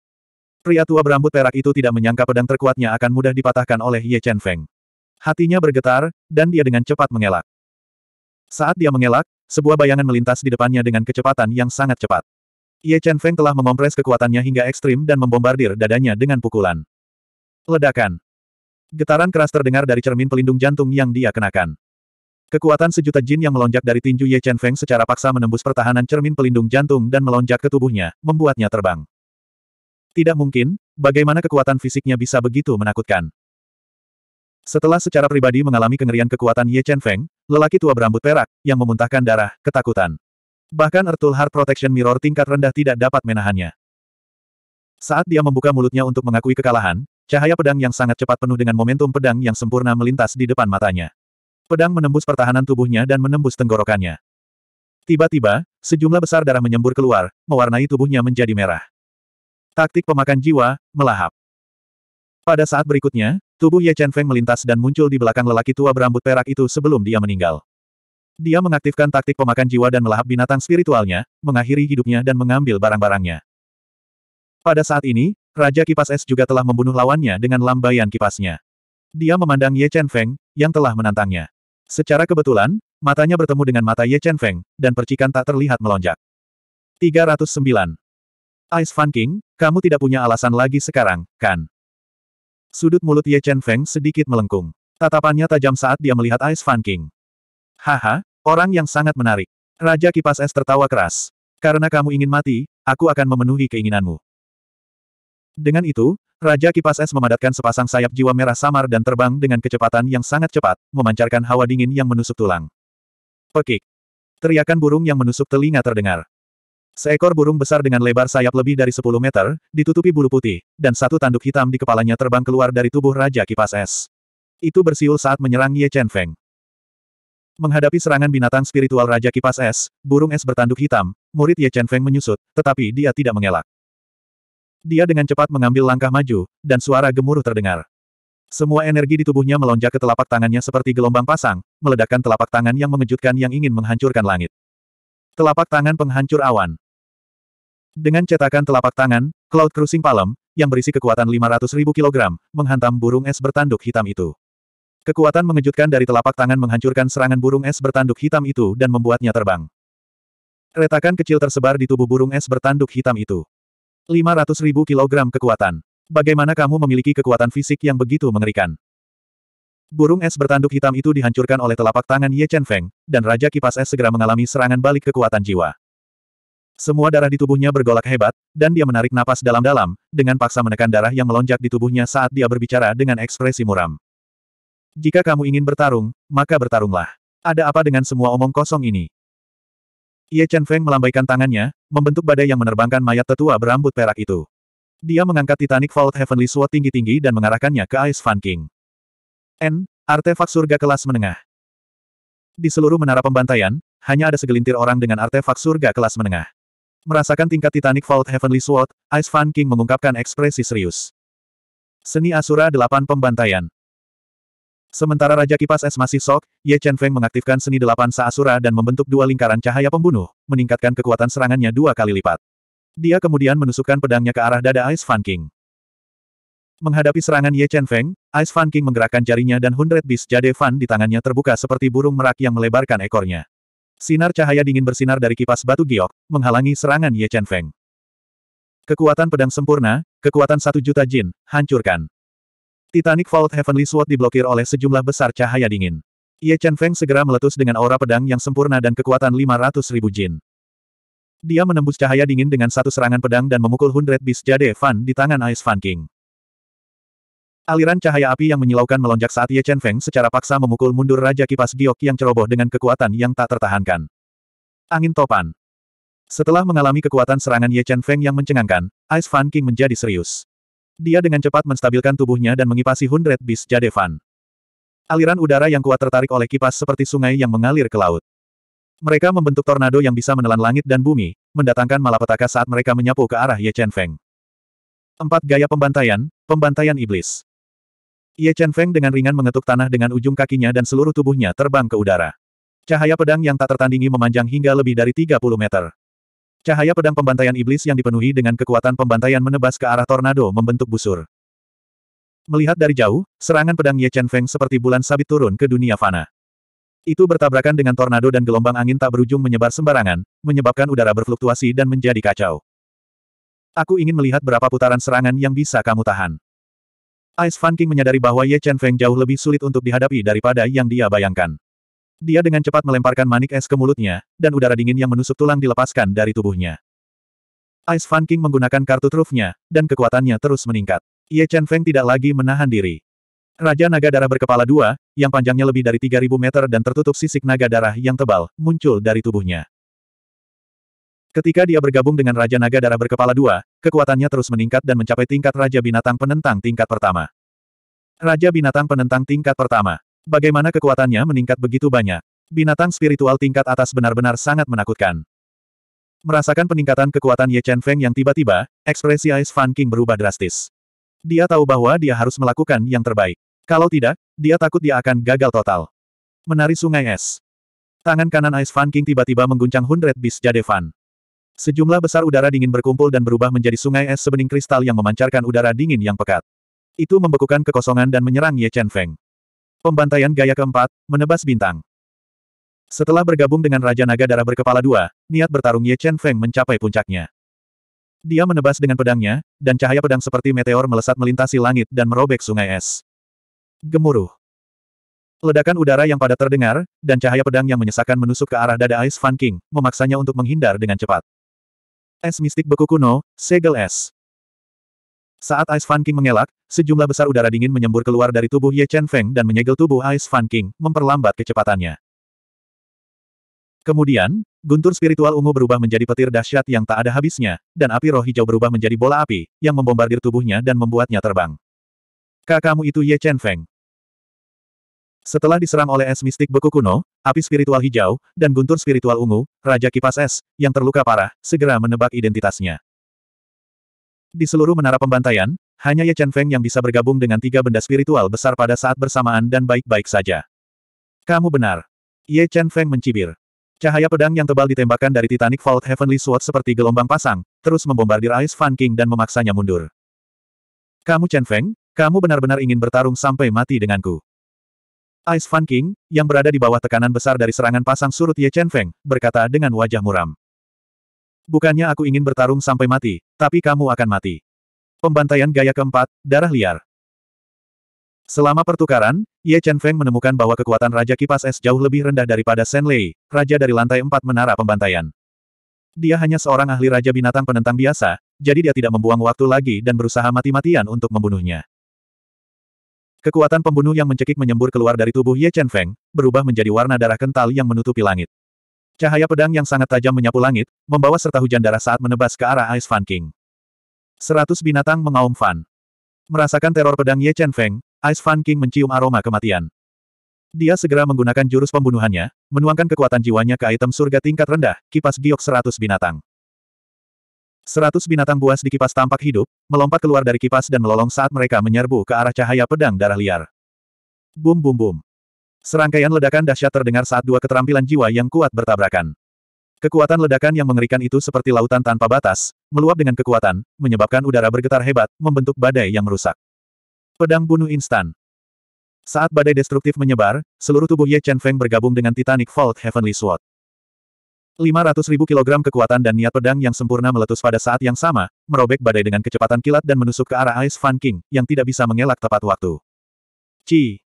Pria tua berambut perak itu tidak menyangka pedang terkuatnya akan mudah dipatahkan oleh Ye Chen Feng. Hatinya bergetar, dan dia dengan cepat mengelak. Saat dia mengelak, sebuah bayangan melintas di depannya dengan kecepatan yang sangat cepat. Ye Chen Feng telah mengompres kekuatannya hingga ekstrim dan membombardir dadanya dengan pukulan. Ledakan. Getaran keras terdengar dari cermin pelindung jantung yang dia kenakan. Kekuatan sejuta jin yang melonjak dari tinju Ye Chen Feng secara paksa menembus pertahanan cermin pelindung jantung dan melonjak ke tubuhnya, membuatnya terbang. Tidak mungkin, bagaimana kekuatan fisiknya bisa begitu menakutkan. Setelah secara pribadi mengalami kengerian kekuatan Ye Chen Feng, lelaki tua berambut perak, yang memuntahkan darah, ketakutan. Bahkan Ertul Heart Protection Mirror tingkat rendah tidak dapat menahannya. Saat dia membuka mulutnya untuk mengakui kekalahan, cahaya pedang yang sangat cepat penuh dengan momentum pedang yang sempurna melintas di depan matanya. Pedang menembus pertahanan tubuhnya dan menembus tenggorokannya. Tiba-tiba, sejumlah besar darah menyembur keluar, mewarnai tubuhnya menjadi merah. Taktik pemakan jiwa, melahap. Pada saat berikutnya, tubuh Ye Chen Feng melintas dan muncul di belakang lelaki tua berambut perak itu sebelum dia meninggal. Dia mengaktifkan taktik pemakan jiwa dan melahap binatang spiritualnya, mengakhiri hidupnya dan mengambil barang-barangnya. Pada saat ini, Raja Kipas Es juga telah membunuh lawannya dengan lambaian kipasnya. Dia memandang Ye Chen Feng, yang telah menantangnya. Secara kebetulan, matanya bertemu dengan mata Ye Chen Feng, dan percikan tak terlihat melonjak. 309. Ice Fan King, kamu tidak punya alasan lagi sekarang, kan? Sudut mulut Ye Chen Feng sedikit melengkung. Tatapannya tajam saat dia melihat Ice Fan King. Haha, orang yang sangat menarik. Raja Kipas Es tertawa keras. Karena kamu ingin mati, aku akan memenuhi keinginanmu. Dengan itu, Raja Kipas Es memadatkan sepasang sayap jiwa merah samar dan terbang dengan kecepatan yang sangat cepat, memancarkan hawa dingin yang menusuk tulang. Pekik. Teriakan burung yang menusuk telinga terdengar. Seekor burung besar dengan lebar sayap lebih dari 10 meter, ditutupi bulu putih, dan satu tanduk hitam di kepalanya terbang keluar dari tubuh Raja Kipas Es. Itu bersiul saat menyerang Ye Chen Feng. Menghadapi serangan binatang spiritual Raja Kipas Es, burung es bertanduk hitam, murid Ye Chen Feng menyusut, tetapi dia tidak mengelak. Dia dengan cepat mengambil langkah maju, dan suara gemuruh terdengar. Semua energi di tubuhnya melonjak ke telapak tangannya seperti gelombang pasang, meledakkan telapak tangan yang mengejutkan yang ingin menghancurkan langit. Telapak tangan penghancur awan. Dengan cetakan telapak tangan, Cloud Cruising Palem, yang berisi kekuatan 500 ribu kilogram menghantam burung es bertanduk hitam itu. Kekuatan mengejutkan dari telapak tangan menghancurkan serangan burung es bertanduk hitam itu dan membuatnya terbang. Retakan kecil tersebar di tubuh burung es bertanduk hitam itu ribu kilogram kekuatan. Bagaimana kamu memiliki kekuatan fisik yang begitu mengerikan? Burung es bertanduk hitam itu dihancurkan oleh telapak tangan Ye Chen Feng, dan Raja Kipas Es segera mengalami serangan balik kekuatan jiwa. Semua darah di tubuhnya bergolak hebat, dan dia menarik napas dalam-dalam, dengan paksa menekan darah yang melonjak di tubuhnya saat dia berbicara dengan ekspresi muram. Jika kamu ingin bertarung, maka bertarunglah. Ada apa dengan semua omong kosong ini? Ye Chen Feng melambaikan tangannya, membentuk badai yang menerbangkan mayat tetua berambut perak itu. Dia mengangkat Titanic Vault Heavenly Sword tinggi-tinggi dan mengarahkannya ke Ice Fun King. N. Artefak surga kelas menengah. Di seluruh menara pembantaian, hanya ada segelintir orang dengan artefak surga kelas menengah. Merasakan tingkat Titanic Vault Heavenly Sword, Ice Fun King mengungkapkan ekspresi serius. Seni Asura 8 Pembantaian Sementara Raja Kipas Es masih sok, Ye Chen Feng mengaktifkan seni delapan saasura dan membentuk dua lingkaran cahaya pembunuh, meningkatkan kekuatan serangannya dua kali lipat. Dia kemudian menusukkan pedangnya ke arah dada Ice Fan King. Menghadapi serangan Ye Chen Feng, Ice Fan King menggerakkan jarinya dan Hundred Beast Jade Fan di tangannya terbuka seperti burung merak yang melebarkan ekornya. Sinar cahaya dingin bersinar dari kipas batu giok, menghalangi serangan Ye Chen Feng. Kekuatan pedang sempurna, kekuatan satu juta jin, hancurkan. Titanic Vault Heavenly Sword diblokir oleh sejumlah besar cahaya dingin. Ye Chen Feng segera meletus dengan aura pedang yang sempurna dan kekuatan 500 ribu jin. Dia menembus cahaya dingin dengan satu serangan pedang dan memukul Hundred Beast Jade Fan di tangan Ice Fan King. Aliran cahaya api yang menyilaukan melonjak saat Ye Chen Feng secara paksa memukul mundur Raja Kipas Giok yang ceroboh dengan kekuatan yang tak tertahankan. Angin topan. Setelah mengalami kekuatan serangan Ye Chen Feng yang mencengangkan, Ice Fan King menjadi serius. Dia dengan cepat menstabilkan tubuhnya dan mengipasi Hundred Beast Jadevan. Aliran udara yang kuat tertarik oleh kipas seperti sungai yang mengalir ke laut. Mereka membentuk tornado yang bisa menelan langit dan bumi, mendatangkan malapetaka saat mereka menyapu ke arah Ye Chen Feng. Empat gaya pembantaian, pembantaian iblis. Ye Chen Feng dengan ringan mengetuk tanah dengan ujung kakinya dan seluruh tubuhnya terbang ke udara. Cahaya pedang yang tak tertandingi memanjang hingga lebih dari 30 meter. Cahaya pedang pembantaian iblis yang dipenuhi dengan kekuatan pembantaian menebas ke arah tornado membentuk busur. Melihat dari jauh, serangan pedang Ye Chen Feng seperti bulan sabit turun ke dunia fana. Itu bertabrakan dengan tornado dan gelombang angin tak berujung menyebar sembarangan, menyebabkan udara berfluktuasi dan menjadi kacau. Aku ingin melihat berapa putaran serangan yang bisa kamu tahan. Ice Fan King menyadari bahwa Ye Chen Feng jauh lebih sulit untuk dihadapi daripada yang dia bayangkan. Dia dengan cepat melemparkan manik es ke mulutnya, dan udara dingin yang menusuk tulang dilepaskan dari tubuhnya. Ice Fan King menggunakan kartu trufnya, dan kekuatannya terus meningkat. Ye Chen Feng tidak lagi menahan diri. Raja naga darah berkepala dua, yang panjangnya lebih dari 3000 meter dan tertutup sisik naga darah yang tebal, muncul dari tubuhnya. Ketika dia bergabung dengan Raja Naga Darah berkepala dua, kekuatannya terus meningkat dan mencapai tingkat Raja Binatang Penentang tingkat pertama. Raja Binatang Penentang tingkat pertama. Bagaimana kekuatannya meningkat begitu banyak? Binatang spiritual tingkat atas benar-benar sangat menakutkan. Merasakan peningkatan kekuatan Ye Chen Feng yang tiba-tiba, ekspresi Ice Fan King berubah drastis. Dia tahu bahwa dia harus melakukan yang terbaik. Kalau tidak, dia takut dia akan gagal total. Menari sungai es. Tangan kanan Ice Fan King tiba-tiba mengguncang Hundred Beast Jade Fan. Sejumlah besar udara dingin berkumpul dan berubah menjadi sungai es sebening kristal yang memancarkan udara dingin yang pekat. Itu membekukan kekosongan dan menyerang Ye Chen Feng. Pembantaian gaya keempat, menebas bintang. Setelah bergabung dengan Raja Naga Darah berkepala dua, niat bertarung Ye Chen Feng mencapai puncaknya. Dia menebas dengan pedangnya, dan cahaya pedang seperti meteor melesat melintasi langit dan merobek sungai es. Gemuruh. Ledakan udara yang padat terdengar, dan cahaya pedang yang menyesakkan menusuk ke arah dada Ice Fan King, memaksanya untuk menghindar dengan cepat. Es mistik beku kuno, segel es. Saat Ice Fan King mengelak, sejumlah besar udara dingin menyembur keluar dari tubuh Ye Chen Feng dan menyegel tubuh Ice Fan King, memperlambat kecepatannya. Kemudian, guntur spiritual ungu berubah menjadi petir dahsyat yang tak ada habisnya, dan api roh hijau berubah menjadi bola api, yang membombardir tubuhnya dan membuatnya terbang. Kakakmu itu Ye Chen Feng, setelah diserang oleh es mistik beku kuno, api spiritual hijau, dan guntur spiritual ungu, Raja Kipas Es, yang terluka parah, segera menebak identitasnya. Di seluruh menara pembantaian, hanya Ye Chen Feng yang bisa bergabung dengan tiga benda spiritual besar pada saat bersamaan dan baik-baik saja. Kamu benar. Ye Chen Feng mencibir. Cahaya pedang yang tebal ditembakkan dari Titanic Vault Heavenly Sword seperti gelombang pasang, terus membombardir Ice Fan King dan memaksanya mundur. Kamu Chen Feng, kamu benar-benar ingin bertarung sampai mati denganku. Ice Fan King, yang berada di bawah tekanan besar dari serangan pasang surut Ye Chen Feng, berkata dengan wajah muram. Bukannya aku ingin bertarung sampai mati, tapi kamu akan mati. Pembantaian gaya keempat, darah liar. Selama pertukaran, Ye Chen Feng menemukan bahwa kekuatan Raja Kipas Es jauh lebih rendah daripada Shen Lei, Raja dari lantai empat Menara Pembantaian. Dia hanya seorang ahli Raja Binatang Penentang biasa, jadi dia tidak membuang waktu lagi dan berusaha mati-matian untuk membunuhnya. Kekuatan pembunuh yang mencekik menyembur keluar dari tubuh Ye Chen Feng, berubah menjadi warna darah kental yang menutupi langit. Cahaya pedang yang sangat tajam menyapu langit, membawa serta hujan darah saat menebas ke arah Ice Fan King. Seratus binatang mengaum Fan. Merasakan teror pedang Ye Chen Feng, Ice Fan King mencium aroma kematian. Dia segera menggunakan jurus pembunuhannya, menuangkan kekuatan jiwanya ke item surga tingkat rendah, kipas giok seratus binatang. Seratus binatang buas di kipas tampak hidup, melompat keluar dari kipas dan melolong saat mereka menyerbu ke arah cahaya pedang darah liar. Bum bum bum. Serangkaian ledakan dahsyat terdengar saat dua keterampilan jiwa yang kuat bertabrakan. Kekuatan ledakan yang mengerikan itu seperti lautan tanpa batas, meluap dengan kekuatan, menyebabkan udara bergetar hebat, membentuk badai yang merusak. Pedang bunuh instan. Saat badai destruktif menyebar, seluruh tubuh Ye Chen Feng bergabung dengan Titanic Vault Heavenly Sword. 500.000 kilogram kekuatan dan niat pedang yang sempurna meletus pada saat yang sama, merobek badai dengan kecepatan kilat dan menusuk ke arah Ice Fan King, yang tidak bisa mengelak tepat waktu. Ci!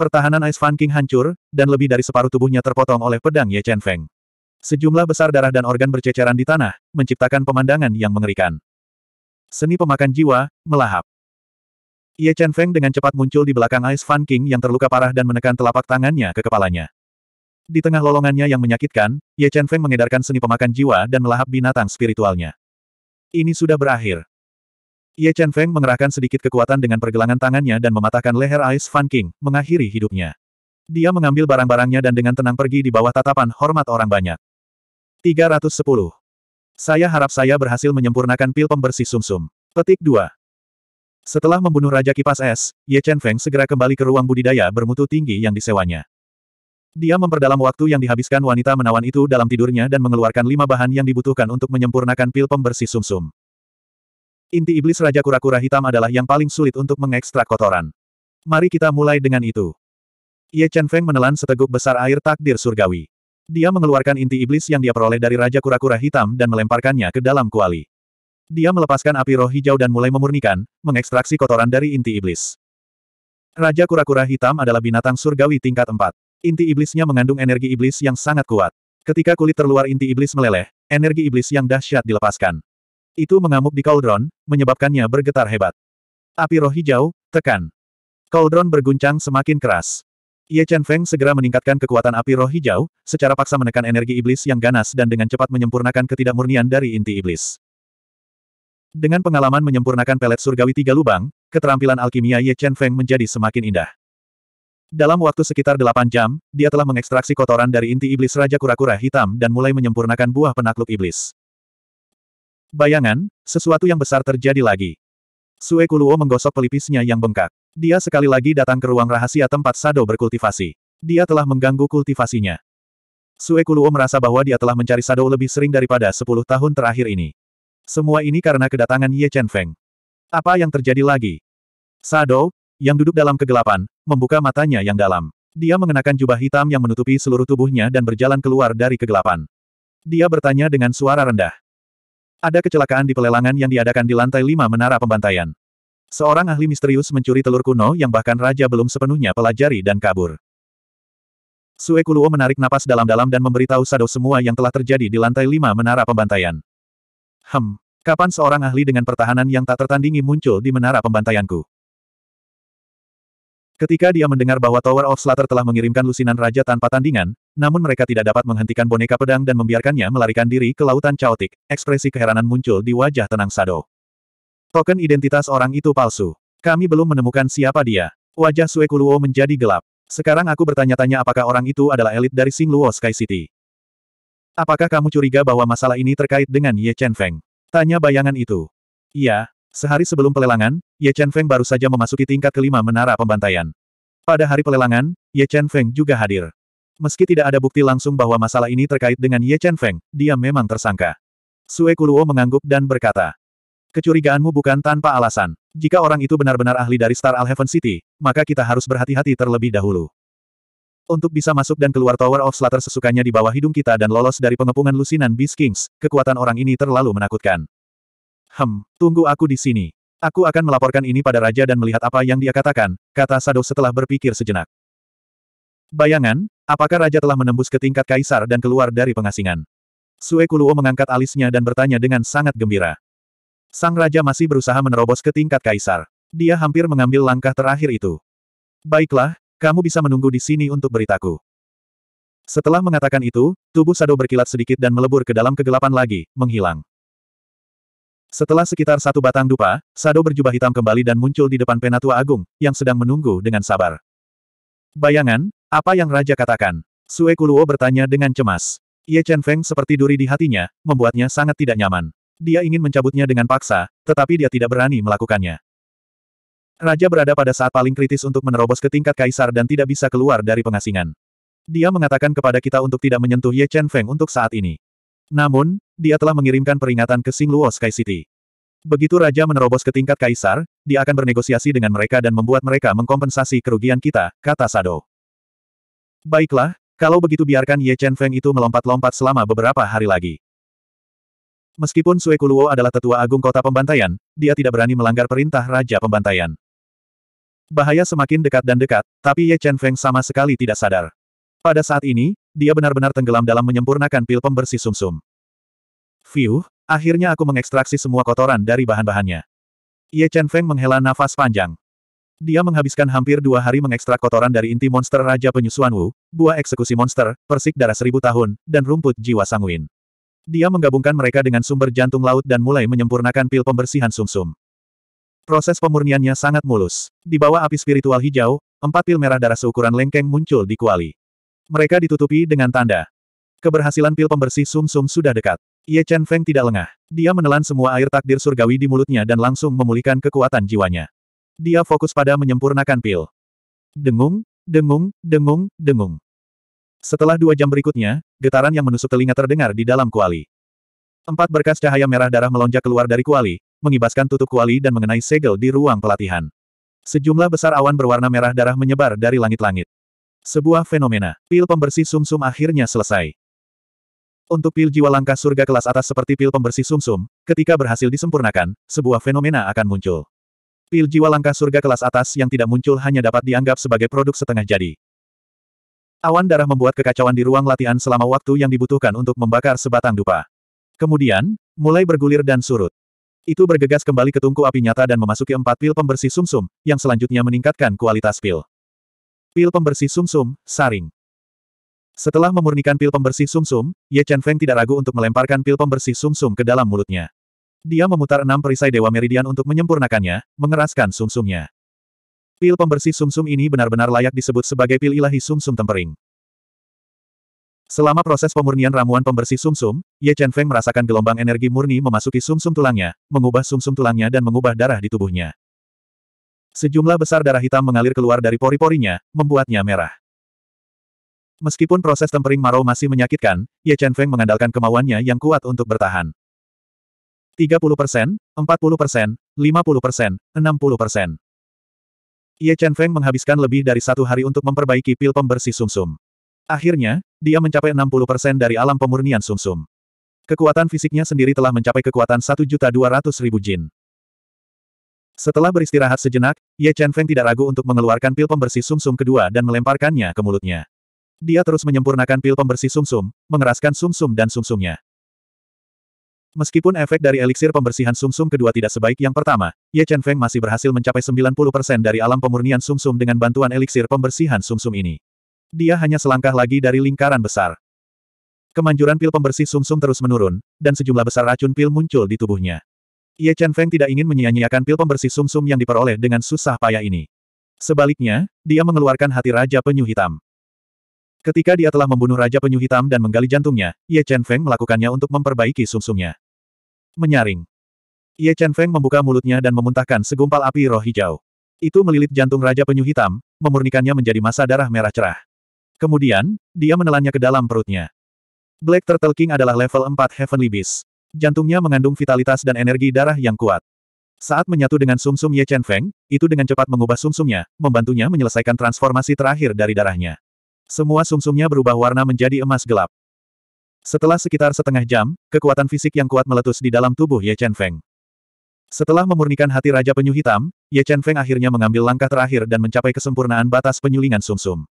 Pertahanan Ice Fan King hancur, dan lebih dari separuh tubuhnya terpotong oleh pedang Ye Chen Feng. Sejumlah besar darah dan organ berceceran di tanah, menciptakan pemandangan yang mengerikan. Seni pemakan jiwa, melahap. Ye Chen Feng dengan cepat muncul di belakang Ice Fan King yang terluka parah dan menekan telapak tangannya ke kepalanya. Di tengah lolongannya yang menyakitkan, Ye Chen Feng mengedarkan seni pemakan jiwa dan melahap binatang spiritualnya. Ini sudah berakhir. Ye Chen Feng mengerahkan sedikit kekuatan dengan pergelangan tangannya dan mematahkan leher Ice Fan King, mengakhiri hidupnya. Dia mengambil barang-barangnya dan dengan tenang pergi di bawah tatapan hormat orang banyak. 310. Saya harap saya berhasil menyempurnakan pil pembersih sumsum. -sum. Petik 2. Setelah membunuh Raja Kipas Es, Ye Chen Feng segera kembali ke ruang budidaya bermutu tinggi yang disewanya. Dia memperdalam waktu yang dihabiskan wanita menawan itu dalam tidurnya dan mengeluarkan lima bahan yang dibutuhkan untuk menyempurnakan pil pembersih sumsum. -sum. Inti iblis Raja Kura-Kura Hitam adalah yang paling sulit untuk mengekstrak kotoran. Mari kita mulai dengan itu. Ye Chen Feng menelan seteguk besar air takdir surgawi. Dia mengeluarkan inti iblis yang dia peroleh dari Raja Kura-Kura Hitam dan melemparkannya ke dalam kuali. Dia melepaskan api roh hijau dan mulai memurnikan, mengekstraksi kotoran dari inti iblis. Raja kura-kura hitam adalah binatang surgawi tingkat 4. Inti iblisnya mengandung energi iblis yang sangat kuat. Ketika kulit terluar inti iblis meleleh, energi iblis yang dahsyat dilepaskan. Itu mengamuk di kaldron, menyebabkannya bergetar hebat. Api roh hijau, tekan. Kaldron berguncang semakin keras. Ye Chen Feng segera meningkatkan kekuatan api roh hijau, secara paksa menekan energi iblis yang ganas dan dengan cepat menyempurnakan ketidakmurnian dari inti iblis. Dengan pengalaman menyempurnakan pelet surgawi tiga lubang, keterampilan alkimia Ye Chen Feng menjadi semakin indah. Dalam waktu sekitar delapan jam, dia telah mengekstraksi kotoran dari inti iblis Raja Kura-Kura Hitam dan mulai menyempurnakan buah penakluk iblis. Bayangan, sesuatu yang besar terjadi lagi. Sue Kuluo menggosok pelipisnya yang bengkak. Dia sekali lagi datang ke ruang rahasia tempat Sado berkultivasi. Dia telah mengganggu kultivasinya. Sue Kuluo merasa bahwa dia telah mencari Sado lebih sering daripada 10 tahun terakhir ini. Semua ini karena kedatangan Ye Chen Feng. Apa yang terjadi lagi? Sado, yang duduk dalam kegelapan, membuka matanya yang dalam. Dia mengenakan jubah hitam yang menutupi seluruh tubuhnya dan berjalan keluar dari kegelapan. Dia bertanya dengan suara rendah. Ada kecelakaan di pelelangan yang diadakan di lantai lima menara pembantaian. Seorang ahli misterius mencuri telur kuno yang bahkan raja belum sepenuhnya pelajari dan kabur. Sue Kuluo menarik napas dalam-dalam dan memberitahu Sado semua yang telah terjadi di lantai lima menara pembantaian. Hem, kapan seorang ahli dengan pertahanan yang tak tertandingi muncul di menara pembantaianku? Ketika dia mendengar bahwa Tower of Slater telah mengirimkan lusinan raja tanpa tandingan, namun mereka tidak dapat menghentikan boneka pedang dan membiarkannya melarikan diri ke lautan caotik, ekspresi keheranan muncul di wajah tenang Sado. Token identitas orang itu palsu. Kami belum menemukan siapa dia. Wajah Suekuluo menjadi gelap. Sekarang aku bertanya-tanya apakah orang itu adalah elit dari Singluo Sky City. Apakah kamu curiga bahwa masalah ini terkait dengan Ye Chen Feng? Tanya bayangan itu. Iya, Sehari sebelum pelelangan, Ye Chen Feng baru saja memasuki tingkat kelima menara pembantaian. Pada hari pelelangan, Ye Chen Feng juga hadir. Meski tidak ada bukti langsung bahwa masalah ini terkait dengan Ye Chen Feng, dia memang tersangka. Sue Kuluo mengangguk dan berkata, Kecurigaanmu bukan tanpa alasan. Jika orang itu benar-benar ahli dari Star Heaven City, maka kita harus berhati-hati terlebih dahulu. Untuk bisa masuk dan keluar Tower of Slater sesukanya di bawah hidung kita dan lolos dari pengepungan lusinan Beast Kings, kekuatan orang ini terlalu menakutkan. Hem, tunggu aku di sini. Aku akan melaporkan ini pada raja dan melihat apa yang dia katakan, kata Sado setelah berpikir sejenak. Bayangan, apakah raja telah menembus ke tingkat kaisar dan keluar dari pengasingan? Sue Kuluo mengangkat alisnya dan bertanya dengan sangat gembira. Sang raja masih berusaha menerobos ke tingkat kaisar. Dia hampir mengambil langkah terakhir itu. Baiklah, kamu bisa menunggu di sini untuk beritaku. Setelah mengatakan itu, tubuh Sado berkilat sedikit dan melebur ke dalam kegelapan lagi, menghilang. Setelah sekitar satu batang dupa, Sado berjubah hitam kembali dan muncul di depan Penatua Agung, yang sedang menunggu dengan sabar. Bayangan, apa yang Raja katakan? Sue Kuluo bertanya dengan cemas. Ye Chen Feng seperti duri di hatinya, membuatnya sangat tidak nyaman. Dia ingin mencabutnya dengan paksa, tetapi dia tidak berani melakukannya. Raja berada pada saat paling kritis untuk menerobos ke tingkat kaisar dan tidak bisa keluar dari pengasingan. Dia mengatakan kepada kita untuk tidak menyentuh Ye Chen Feng untuk saat ini. Namun, dia telah mengirimkan peringatan ke Singluo Sky City. Begitu Raja menerobos ke tingkat Kaisar, dia akan bernegosiasi dengan mereka dan membuat mereka mengkompensasi kerugian kita, kata Sado. Baiklah, kalau begitu biarkan Ye Chen Feng itu melompat-lompat selama beberapa hari lagi. Meskipun Sue Kuluo adalah tetua agung kota pembantaian, dia tidak berani melanggar perintah Raja Pembantaian. Bahaya semakin dekat dan dekat, tapi Ye Chen Feng sama sekali tidak sadar. Pada saat ini, dia benar-benar tenggelam dalam menyempurnakan pil pembersih sumsum. -sum. Fiuh, akhirnya aku mengekstraksi semua kotoran dari bahan-bahannya. Ye Chen Feng menghela nafas panjang. Dia menghabiskan hampir dua hari mengekstrak kotoran dari inti monster Raja Penyusuan Wu, buah eksekusi monster, persik darah seribu tahun, dan rumput jiwa sanguin. Dia menggabungkan mereka dengan sumber jantung laut dan mulai menyempurnakan pil pembersihan sumsum. -sum. Proses pemurniannya sangat mulus. Di bawah api spiritual hijau, empat pil merah darah seukuran lengkeng muncul di kuali. Mereka ditutupi dengan tanda. Keberhasilan pil pembersih sumsum -sum sudah dekat. Ye Chen Feng tidak lengah. Dia menelan semua air takdir surgawi di mulutnya dan langsung memulihkan kekuatan jiwanya. Dia fokus pada menyempurnakan pil. Dengung, dengung, dengung, dengung. Setelah dua jam berikutnya, getaran yang menusuk telinga terdengar di dalam kuali. Empat berkas cahaya merah darah melonjak keluar dari kuali, mengibaskan tutup kuali dan mengenai segel di ruang pelatihan. Sejumlah besar awan berwarna merah darah menyebar dari langit-langit. Sebuah fenomena, pil pembersih sumsum -sum akhirnya selesai. Untuk pil jiwa langkah surga kelas atas seperti pil pembersih sumsum, ketika berhasil disempurnakan, sebuah fenomena akan muncul. Pil jiwa langkah surga kelas atas yang tidak muncul hanya dapat dianggap sebagai produk setengah jadi. Awan darah membuat kekacauan di ruang latihan selama waktu yang dibutuhkan untuk membakar sebatang dupa. Kemudian, mulai bergulir dan surut. Itu bergegas kembali ke tungku api nyata dan memasuki empat pil pembersih sumsum, -sum, yang selanjutnya meningkatkan kualitas pil. Pil pembersih sumsum, -sum, saring. Setelah memurnikan pil pembersih sumsum, -sum, Ye Chen Feng tidak ragu untuk melemparkan pil pembersih sumsum -sum ke dalam mulutnya. Dia memutar enam perisai Dewa Meridian untuk menyempurnakannya, mengeraskan sumsumnya. Pil pembersih sumsum -sum ini benar-benar layak disebut sebagai pil ilahi sumsum tempering. Selama proses pemurnian ramuan pembersih sumsum, Ye Chen Feng merasakan gelombang energi murni memasuki sumsum tulangnya, mengubah sumsum tulangnya dan mengubah darah di tubuhnya. Sejumlah besar darah hitam mengalir keluar dari pori-porinya, membuatnya merah. Meskipun proses tempering Maro masih menyakitkan, Ye Chen Feng mengandalkan kemauannya yang kuat untuk bertahan. 30 40 50 60 Ye Chen Feng menghabiskan lebih dari satu hari untuk memperbaiki pil pembersih sumsum. Akhirnya, dia mencapai 60 dari alam pemurnian sumsum. Kekuatan fisiknya sendiri telah mencapai kekuatan 1.200.000 jin. Setelah beristirahat sejenak, Ye Chen Feng tidak ragu untuk mengeluarkan pil pembersih sumsum kedua dan melemparkannya ke mulutnya. Dia terus menyempurnakan pil pembersih sumsum, mengeraskan sumsum dan sumsumnya. Meskipun efek dari eliksir pembersihan sumsum kedua tidak sebaik yang pertama, Ye Chen Feng masih berhasil mencapai 90% dari alam pemurnian sumsum dengan bantuan eliksir pembersihan sumsum ini. Dia hanya selangkah lagi dari lingkaran besar. Kemanjuran pil pembersih sumsum terus menurun, dan sejumlah besar racun pil muncul di tubuhnya. Ye Chen Feng tidak ingin menyia-nyiakan pil pembersih sumsum yang diperoleh dengan susah payah ini. Sebaliknya, dia mengeluarkan hati Raja Penyu Hitam. Ketika dia telah membunuh Raja Penyu Hitam dan menggali jantungnya, Ye Chen Feng melakukannya untuk memperbaiki sumsumnya. Menyaring. Ye Chen Feng membuka mulutnya dan memuntahkan segumpal api roh hijau. Itu melilit jantung Raja Penyu Hitam, memurnikannya menjadi masa darah merah cerah. Kemudian, dia menelannya ke dalam perutnya. Black Turtle King adalah level 4 Heavenly Beast. Jantungnya mengandung vitalitas dan energi darah yang kuat. Saat menyatu dengan sumsum -sum Ye Chen Feng, itu dengan cepat mengubah sumsumnya, membantunya menyelesaikan transformasi terakhir dari darahnya. Semua sumsumnya berubah warna menjadi emas gelap. Setelah sekitar setengah jam, kekuatan fisik yang kuat meletus di dalam tubuh Ye Chen Feng. Setelah memurnikan hati Raja Penyu Hitam, Ye Chen Feng akhirnya mengambil langkah terakhir dan mencapai kesempurnaan batas penyulingan sumsum. -sum.